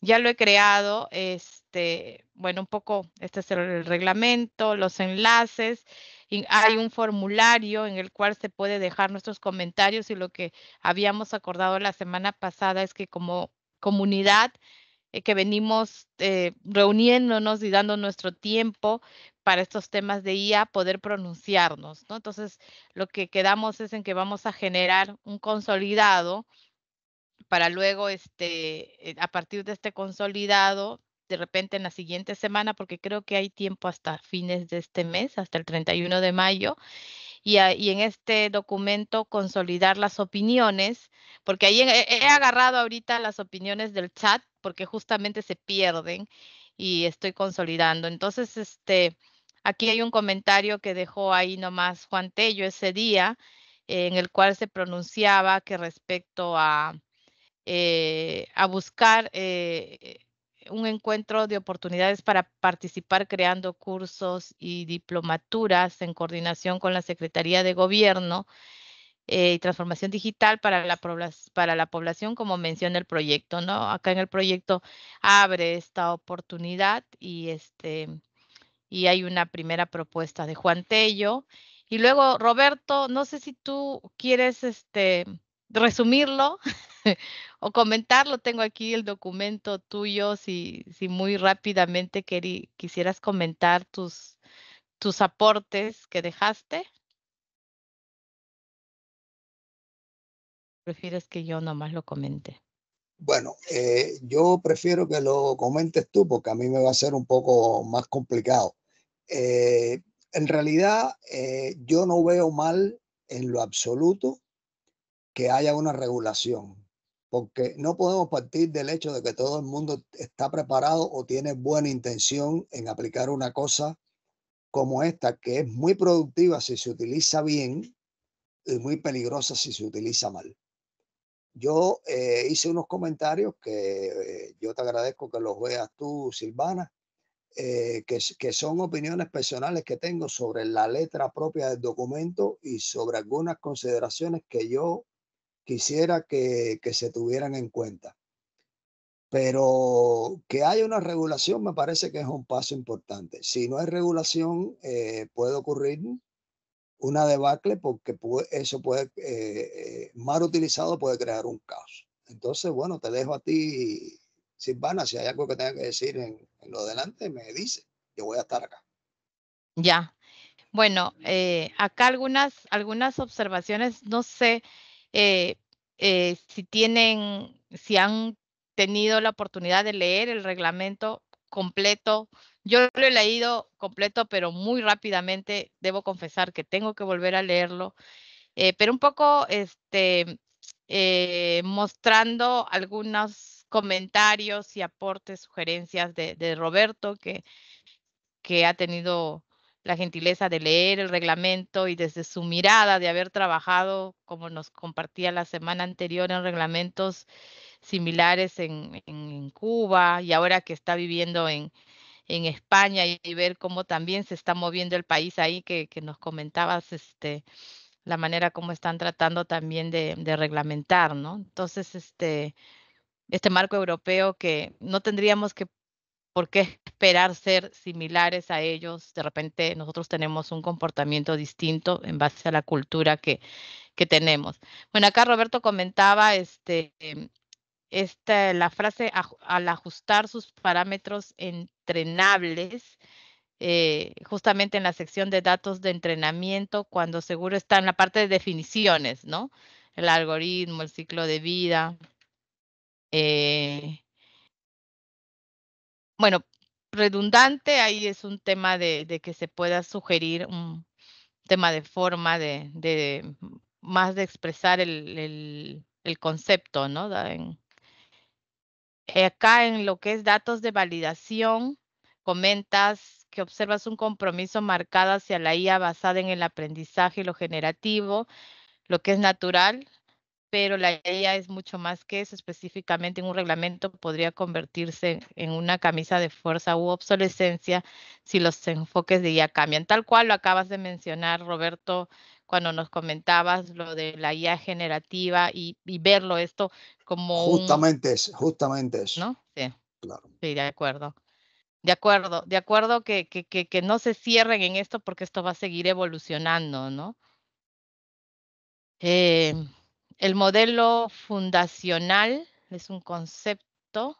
Ya lo he creado, este, bueno, un poco, este es el reglamento, los enlaces, y hay un formulario en el cual se puede dejar nuestros comentarios y lo que habíamos acordado la semana pasada es que como comunidad eh, que venimos eh, reuniéndonos y dando nuestro tiempo para estos temas de IA poder pronunciarnos, ¿no? Entonces, lo que quedamos es en que vamos a generar un consolidado para luego, este, eh, a partir de este consolidado, de repente en la siguiente semana, porque creo que hay tiempo hasta fines de este mes, hasta el 31 de mayo, y, en este documento consolidar las opiniones, porque ahí he, agarrado ahorita las opiniones del chat porque justamente se pierden y estoy consolidando. Entonces, este, aquí hay un comentario que dejó ahí nomás Juan Tello ese día, eh, en el cual se pronunciaba que respecto a, eh, a buscar eh, un encuentro de oportunidades para participar creando cursos y diplomaturas en coordinación con la Secretaría de Gobierno eh, y transformación digital para la, para la población, como menciona el proyecto, ¿no? Acá en el proyecto abre esta oportunidad y, este, y hay una primera propuesta de Juan Tello. Y luego, Roberto, no sé si tú quieres este, resumirlo o comentarlo. Tengo aquí el documento tuyo, si, si muy rápidamente quisieras comentar tus, tus aportes que dejaste. prefieres que yo nomás lo comente? Bueno, eh, yo prefiero que lo comentes tú porque a mí me va a ser un poco más complicado. Eh, en realidad, eh, yo no veo mal en lo absoluto que haya una regulación, porque no podemos partir del hecho de que todo el mundo está preparado o tiene buena intención en aplicar una cosa como esta, que es muy productiva si se utiliza bien y muy peligrosa si se utiliza mal. Yo eh, hice unos comentarios que eh, yo te agradezco que los veas tú, Silvana, eh, que, son opiniones personales que tengo sobre la letra propia del documento y sobre algunas consideraciones que yo quisiera que, que se tuvieran en cuenta. Pero que haya una regulación me parece que es un paso importante. Si no hay regulación, puede ocurrir una debacle porque eso puede, eh, eh, mal utilizado puede crear un caos. Entonces, bueno, te dejo a ti, Silvana, si hay algo que tenga que decir en, lo delante, me dice, yo voy a estar acá. Ya. Bueno, eh, acá algunas, algunas observaciones, no sé si tienen, si han tenido la oportunidad de leer el reglamento completo yo lo he leído completo, pero muy rápidamente. Debo confesar que tengo que volver a leerlo, eh, pero un poco este, eh, mostrando algunos comentarios y aportes, sugerencias de, Roberto, que, que ha tenido la gentileza de leer el reglamento y desde su mirada de haber trabajado, como nos compartía la semana anterior, en reglamentos similares en, en Cuba y ahora que está viviendo en, en España y ver cómo también se está moviendo el país ahí, que, nos comentabas, este, la manera como están tratando también de, reglamentar, ¿no? Entonces, este, este marco europeo que no tendríamos que por qué esperar ser similares a ellos. De repente nosotros tenemos un comportamiento distinto en base a la cultura que, que tenemos. Bueno, acá Roberto comentaba este, em, esta, la frase al ajustar sus parámetros en entrenables, eh, justamente en la sección de datos de entrenamiento, cuando seguro está en la parte de definiciones, ¿no? El algoritmo, el ciclo de vida. Eh, bueno, redundante, ahí es un tema de, que se pueda sugerir un tema de forma, de, más de expresar el, concepto, ¿no? En, eh, acá en lo que es datos de validación, comentas que observas un compromiso marcado hacia la IA basada en el aprendizaje lo generativo, lo que es natural, pero la idea es mucho más que eso. Específicamente en un reglamento podría convertirse en una camisa de fuerza u obsolescencia si los enfoques de IA cambian. Tal cual lo acabas de mencionar, Roberto, cuando nos comentabas lo de la IA generativa y, verlo esto como... Justamente es, justamente es. ¿No? Sí. Claro. Sí, de acuerdo. De acuerdo, de acuerdo que, que, que, no se cierren en esto porque esto va a seguir evolucionando, ¿no? Eh, el modelo fundacional es un concepto,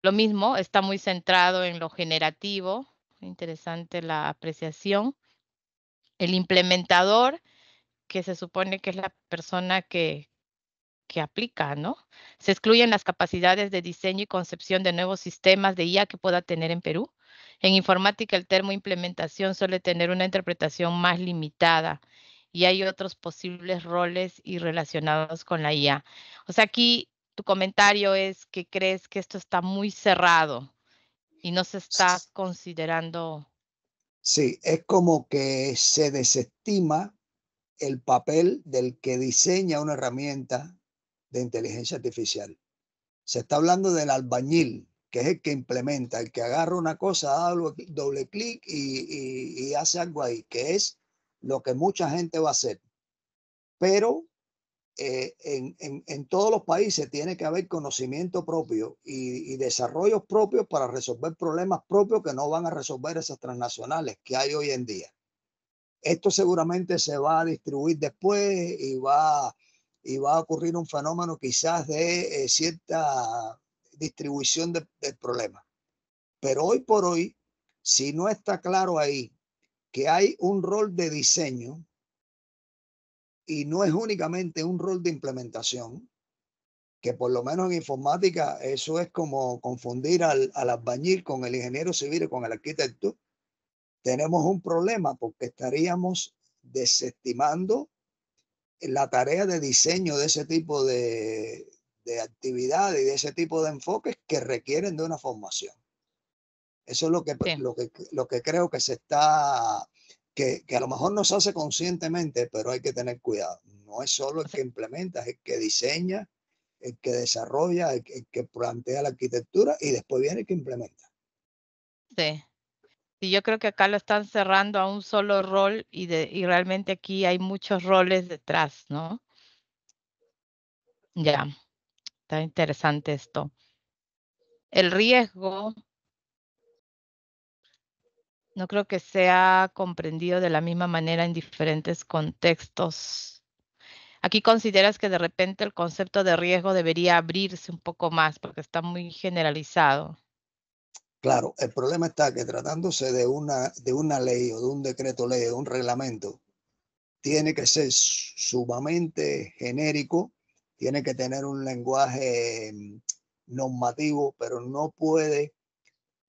lo mismo, está muy centrado en lo generativo, interesante la apreciación. El implementador, que se supone que es la persona que, que aplica, ¿no? Se excluyen las capacidades de diseño y concepción de nuevos sistemas de IA que pueda tener en Perú. En informática, el término implementación suele tener una interpretación más limitada y hay otros posibles roles y relacionados con la IA. O sea, aquí tu comentario es que crees que esto está muy cerrado y no se está considerando. Sí, es como que se desestima el papel del que diseña una herramienta de inteligencia artificial. Se está hablando del albañil, que es el que implementa, el que agarra una cosa, da doble clic y, y hace algo ahí, que es lo que mucha gente va a hacer. Pero eh, en, en, en, todos los países tiene que haber conocimiento propio y, y, desarrollos propios para resolver problemas propios que no van a resolver esas transnacionales que hay hoy en día. Esto seguramente se va a distribuir después y va, y va a ocurrir un fenómeno quizás de eh, cierta distribución de, del problema. Pero hoy por hoy, si no está claro ahí que hay un rol de diseño y no es únicamente un rol de implementación, que por lo menos en informática eso es como confundir al, albañil con el ingeniero civil y con el arquitecto, tenemos un problema porque estaríamos desestimando la tarea de diseño de ese tipo de, de actividades y de ese tipo de enfoques que requieren de una formación. Eso es lo que, lo que, lo que creo que se está, que, a lo mejor no se hace conscientemente, pero hay que tener cuidado. No es solo el que implementa, es el que diseña, el que desarrolla, el, que plantea la arquitectura y después viene el que implementa. Sí. Y yo creo que acá lo están cerrando a un solo rol y, de, y realmente aquí hay muchos roles detrás, ¿no? Ya, está interesante esto. El riesgo no creo que sea comprendido de la misma manera en diferentes contextos. Aquí consideras que de repente el concepto de riesgo debería abrirse un poco más porque está muy generalizado. Claro, el problema está que tratándose de una, de una ley o de un decreto ley, de un reglamento, tiene que ser sumamente genérico, tiene que tener un lenguaje mm, normativo, pero no puede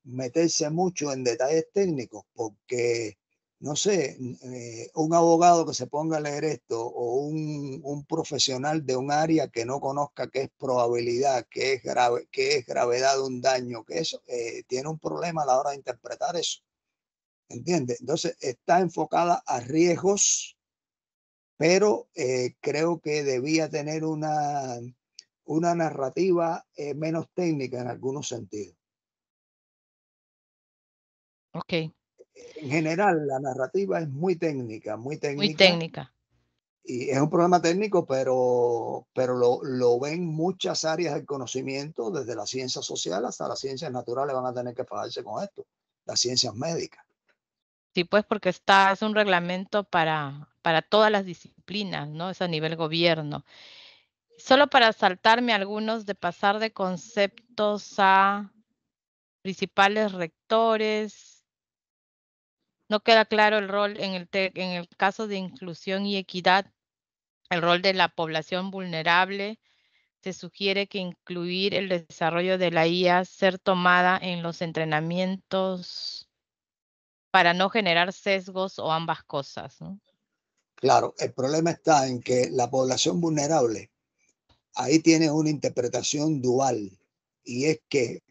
meterse mucho en detalles técnicos, porque, no sé, eh, un abogado que se ponga a leer esto o un, un, profesional de un área que no conozca qué es probabilidad, qué es, grave, qué es gravedad de un daño, que eso, eh, tiene un problema a la hora de interpretar eso. Entiende? Entonces, está enfocada a riesgos, pero eh, creo que debía tener una, una narrativa menos técnica en algunos sentidos. Ok. En general, la narrativa es muy técnica, muy técnica. Muy técnica. Y es un problema técnico, pero, pero lo, ven muchas áreas del conocimiento, desde las ciencia social hasta las ciencias naturales van a tener que pagarse con esto, las ciencias médicas. Sí, pues porque está, es un reglamento para, para todas las disciplinas, ¿no? Es a nivel gobierno. Solo para saltarme algunos de pasar de conceptos a principales rectores, no queda claro el rol en el, caso de inclusión y equidad, el rol de la población vulnerable. Se sugiere que incluir el desarrollo de la IA, ser tomada en los entrenamientos para no generar sesgos o ambas cosas. Claro, el problema está en que la población vulnerable, ahí tiene una interpretación dual, y es que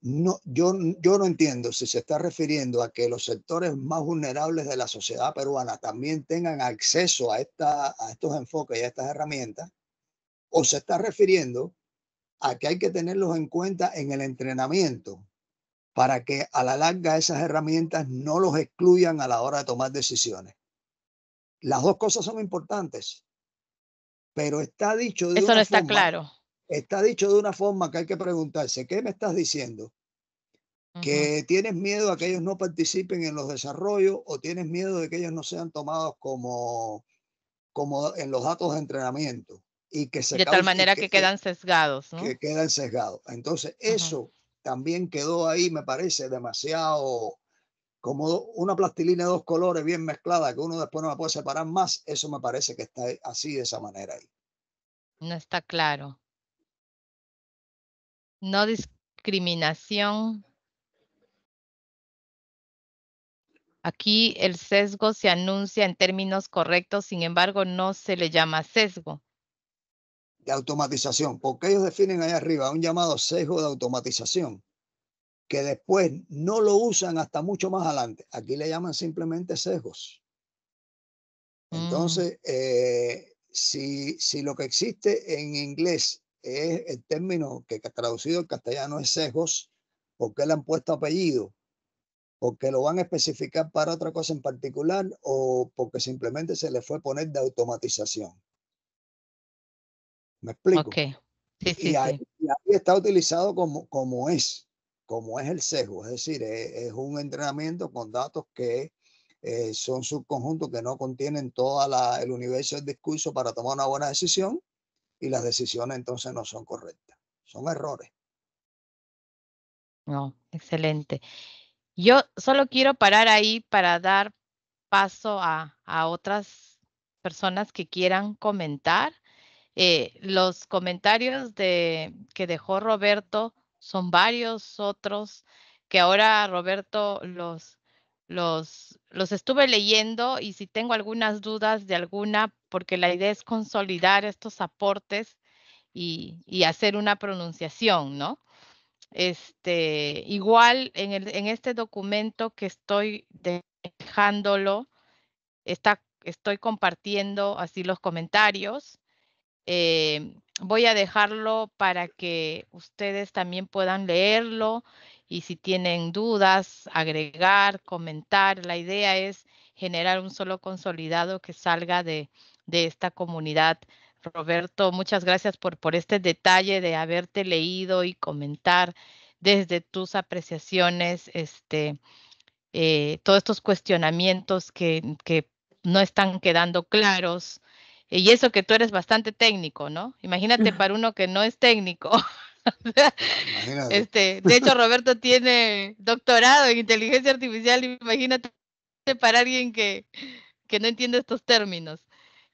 no, yo, yo no entiendo si se está refiriendo a que los sectores más vulnerables de la sociedad peruana también tengan acceso a, esta, a estos enfoques y a estas herramientas, o se está refiriendo a que hay que tenerlos en cuenta en el entrenamiento para que a la larga esas herramientas no los excluyan a la hora de tomar decisiones. Las dos cosas son importantes, pero está dicho Eso no está claro está dicho de una forma que hay que preguntarse, ¿qué me estás diciendo? ¿Que tienes miedo a que ellos no participen en los desarrollos o tienes miedo de que ellos no sean tomados como, como en los datos de entrenamiento? Y que se de tal manera que, quedan sesgados. ¿no? Que quedan sesgados. Entonces, eso también quedó ahí, me parece, demasiado como una plastilina de dos colores bien mezclada que uno después no la puede separar más. Eso me parece que está así de esa manera ahí. No está claro no discriminación. Aquí el sesgo se anuncia en términos correctos, sin embargo, no se le llama sesgo. De automatización, porque ellos definen ahí arriba un llamado sesgo de automatización, que después no lo usan hasta mucho más adelante. Aquí le llaman simplemente sesgos. Mm. Entonces, eh, si, si lo que existe en inglés es el término que traducido en castellano es sesgos, porque le han puesto apellido, porque lo van a especificar para otra cosa en particular o porque simplemente se le fue poner de automatización. ¿Me explico? Okay. y, ahí, está utilizado como, como es, como es el sesgo, es decir, es, un entrenamiento con datos que eh, son subconjuntos que no contienen todo el universo del discurso para tomar una buena decisión y las decisiones entonces no son correctas, son errores. No, excelente. Yo solo quiero parar ahí para dar paso a, otras personas que quieran comentar. Eh, los comentarios de, que dejó Roberto son varios otros que ahora Roberto los los, estuve leyendo y si tengo algunas dudas de alguna, porque la idea es consolidar estos aportes y, y hacer una pronunciación, ¿no? Este, igual en, este documento que estoy dejándolo, estoy compartiendo así los comentarios. Eh, voy a dejarlo para que ustedes también puedan leerlo y si tienen dudas, agregar, comentar. La idea es generar un solo consolidado que salga de, esta comunidad. Roberto, muchas gracias por, por este detalle de haberte leído y comentar desde tus apreciaciones, este, eh, todos estos cuestionamientos que, que, no están quedando claros. Eh, y eso que tú eres bastante técnico, ¿no? Imagínate para uno que no es técnico. este, de hecho, Roberto tiene doctorado en inteligencia artificial, imagínate para alguien que, que no entiende estos términos.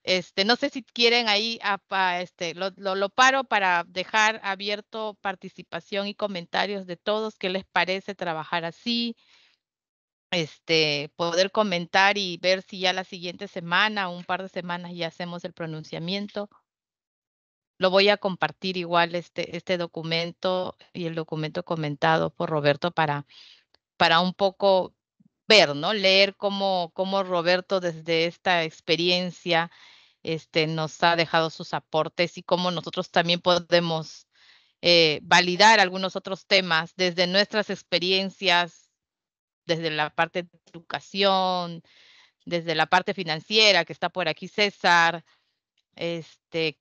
Este, no sé si quieren ahí, a, este, lo, lo, paro para dejar abierto participación y comentarios de todos, qué les parece trabajar así, este, poder comentar y ver si ya la siguiente semana, un par de semanas ya hacemos el pronunciamiento lo voy a compartir igual este, este documento y el documento comentado por Roberto para, para un poco ver, ¿no? Leer cómo, cómo Roberto desde esta experiencia este, nos ha dejado sus aportes y cómo nosotros también podemos eh, validar algunos otros temas desde nuestras experiencias, desde la parte de educación, desde la parte financiera que está por aquí César, este,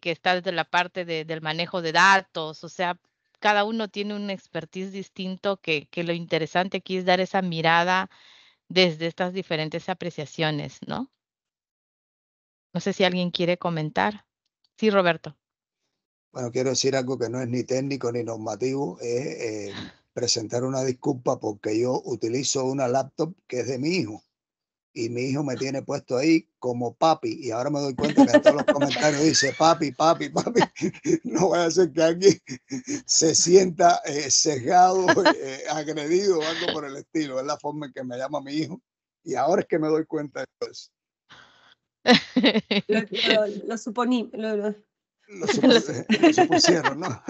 que está desde la parte del manejo de datos, o sea, cada uno tiene un expertise distinto que, que lo interesante aquí es dar esa mirada desde estas diferentes apreciaciones, ¿no? No sé si alguien quiere comentar. Sí, Roberto. Bueno, quiero decir algo que no es ni técnico ni normativo, es eh, presentar una disculpa porque yo utilizo una laptop que es de mi hijo y mi hijo me tiene puesto ahí como papi. Y ahora me doy cuenta que en todos los comentarios dice papi, papi, papi. No voy a hacer que alguien se sienta cegado eh, sesgado, eh, agredido o algo por el estilo. Es la forma en que me llama mi hijo. Y ahora es que me doy cuenta de eso. Lo, suponí, lo, lo eh, supusieron, ¿no?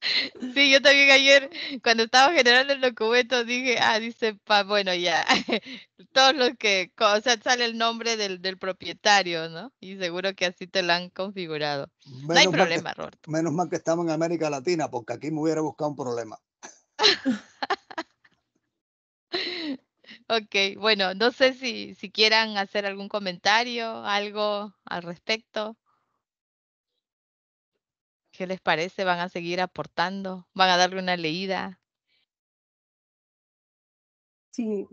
Sí, yo también ayer, cuando estaba generando el documento, dije, ah, dice, pa, bueno, ya, todos los que, o sea, sale el nombre del, propietario, ¿no? Y seguro que así te lo han configurado. no hay problema, Roberto. Menos mal que estamos en América Latina, porque aquí me hubiera buscado un problema. ok, bueno, no sé si, si quieran hacer algún comentario, algo al respecto. ¿Qué les parece? ¿Van a seguir aportando? ¿Van a darle una leída? Sí,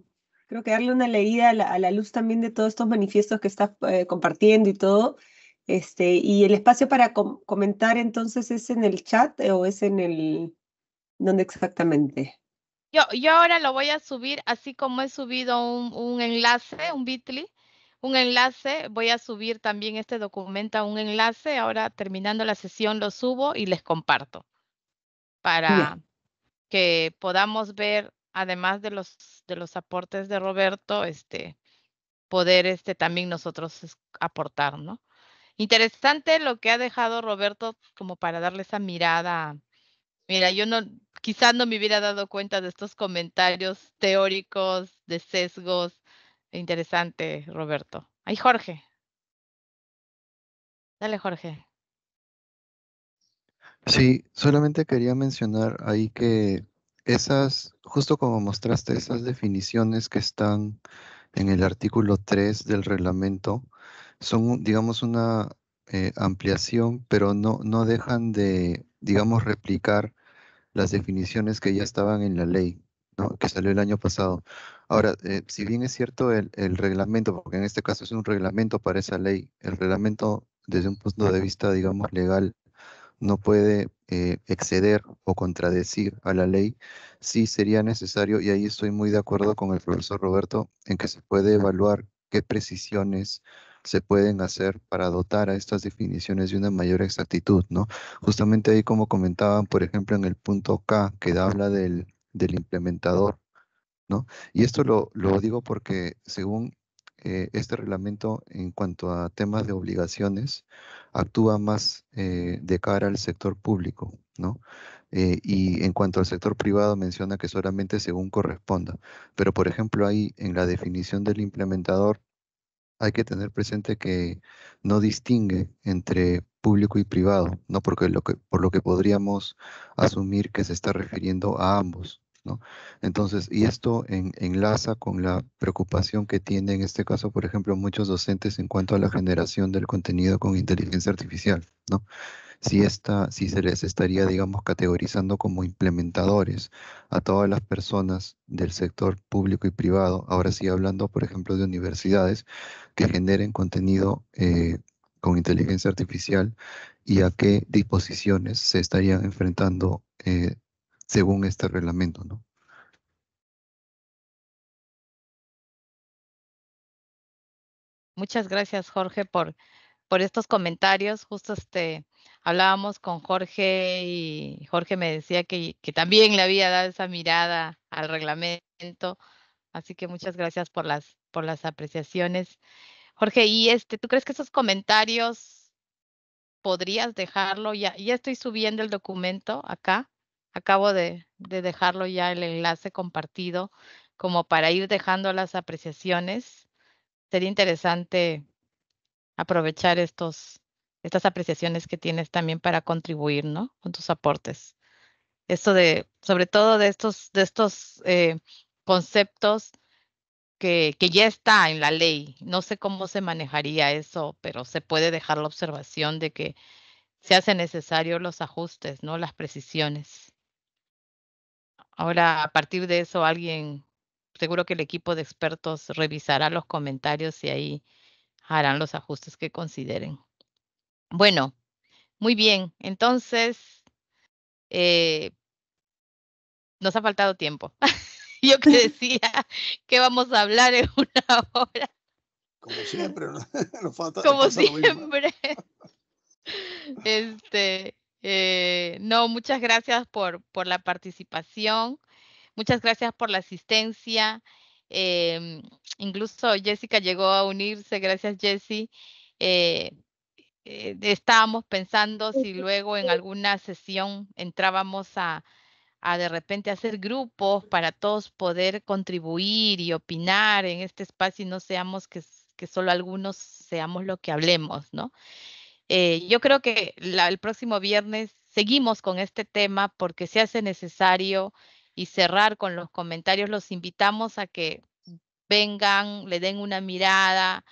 creo que darle una leída a la, luz también de todos estos manifiestos que estás eh, compartiendo y todo. Este, y el espacio para comentar entonces es en el chat eh, o es en el... ¿Dónde exactamente? Yo, yo ahora lo voy a subir así como he subido un, un enlace, un bit.ly, un enlace. Voy a subir también este documento a un enlace. Ahora terminando la sesión lo subo y les comparto para que podamos ver, además de los, de los aportes de Roberto, este, poder este, también nosotros aportar, ¿no? Interesante lo que ha dejado Roberto como para darle esa mirada. Mira, yo no, quizás no me hubiera dado cuenta de estos comentarios teóricos, de sesgos, Interesante, Roberto. Ahí Jorge. Dale, Jorge. Sí, solamente quería mencionar ahí que esas, justo como mostraste, esas definiciones que están en el artículo 3 del reglamento son, digamos, una eh, ampliación, pero no, no dejan de, digamos, replicar las definiciones que ya estaban en la ley, ¿no? que salió el año pasado. Ahora, eh, si bien es cierto el, reglamento, porque en este caso es un reglamento para esa ley, el reglamento desde un punto de vista, digamos, legal, no puede eh, exceder o contradecir a la ley, sí sería necesario, y ahí estoy muy de acuerdo con el profesor Roberto, en que se puede evaluar qué precisiones se pueden hacer para dotar a estas definiciones de una mayor exactitud, ¿no? Justamente ahí como comentaban, por ejemplo, en el punto K, que habla del implementador y esto lo, digo porque según eh, este reglamento, en cuanto a temas de obligaciones, actúa más eh, de cara al sector público, eh, y en cuanto al sector privado, menciona que solamente según corresponda. Pero, por ejemplo, ahí en la definición del implementador, hay que tener presente que no distingue entre público y privado, ¿no? Porque por lo que podríamos asumir que se está refiriendo a ambos, entonces, y esto enlaza con la preocupación que tiene en este caso, por ejemplo, muchos docentes en cuanto a la generación del contenido con inteligencia artificial, ¿no? Si, esta, si se les estaría, digamos, categorizando como implementadores a todas las personas del sector público y privado, ahora sí hablando, por ejemplo, de universidades que generen contenido eh, con inteligencia artificial y a qué disposiciones se estarían enfrentando eh, según este reglamento, ¿no? Muchas gracias, Jorge, por, por estos comentarios. Justo este, hablábamos con Jorge y Jorge me decía que, que también le había dado esa mirada al reglamento. Así que muchas gracias por las, por las apreciaciones. Jorge, y este, ¿tú crees que esos comentarios podrías dejarlo? Ya, ya estoy subiendo el documento acá. Acabo de, dejarlo ya el enlace compartido como para ir dejando las apreciaciones. Sería interesante aprovechar estos, estas apreciaciones que tienes también para contribuir, ¿no? Con tus aportes. Esto de, sobre todo de estos, de estos eh, conceptos que, que, ya está en la ley. No sé cómo se manejaría eso, pero se puede dejar la observación de que se hacen necesarios los ajustes, ¿no? Las precisiones. Ahora, a partir de eso, alguien, seguro que el equipo de expertos revisará los comentarios y ahí harán los ajustes que consideren. Bueno, muy bien. Entonces, eh, nos ha faltado tiempo. Yo que decía que vamos a hablar en una hora. Como siempre, ¿no? Nos falta, Como siempre. este, eh, no, muchas gracias por, por la participación, muchas gracias por la asistencia. Em, incluso Jessica llegó a unirse, gracias Jessie. Eh, eh, estábamos pensando si luego en alguna sesión entrábamos a, de repente hacer grupos para todos poder contribuir y opinar en este espacio y no seamos que, que solo algunos seamos lo que hablemos, ¿no? Eh, yo creo que el próximo viernes seguimos con este tema porque se hace necesario y cerrar con los comentarios. Los invitamos a que vengan, le den una mirada,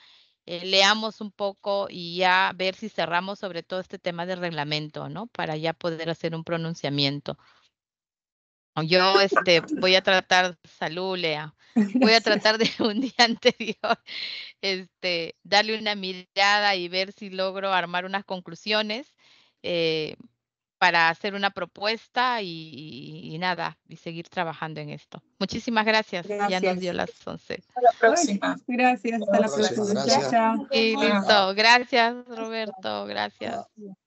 eh, leamos un poco y ya ver si cerramos sobre todo este tema de reglamento, ¿no? Para ya poder hacer un pronunciamiento. Yo este, voy a tratar, salud, Lea. Voy a tratar de un día anterior este, darle una mirada y ver si logro armar unas conclusiones eh, para hacer una propuesta y, nada, y seguir trabajando en esto. Muchísimas gracias. Ya nos dio las 11. Hasta la próxima. Gracias, hasta la próxima. Gracias, Roberto. Gracias.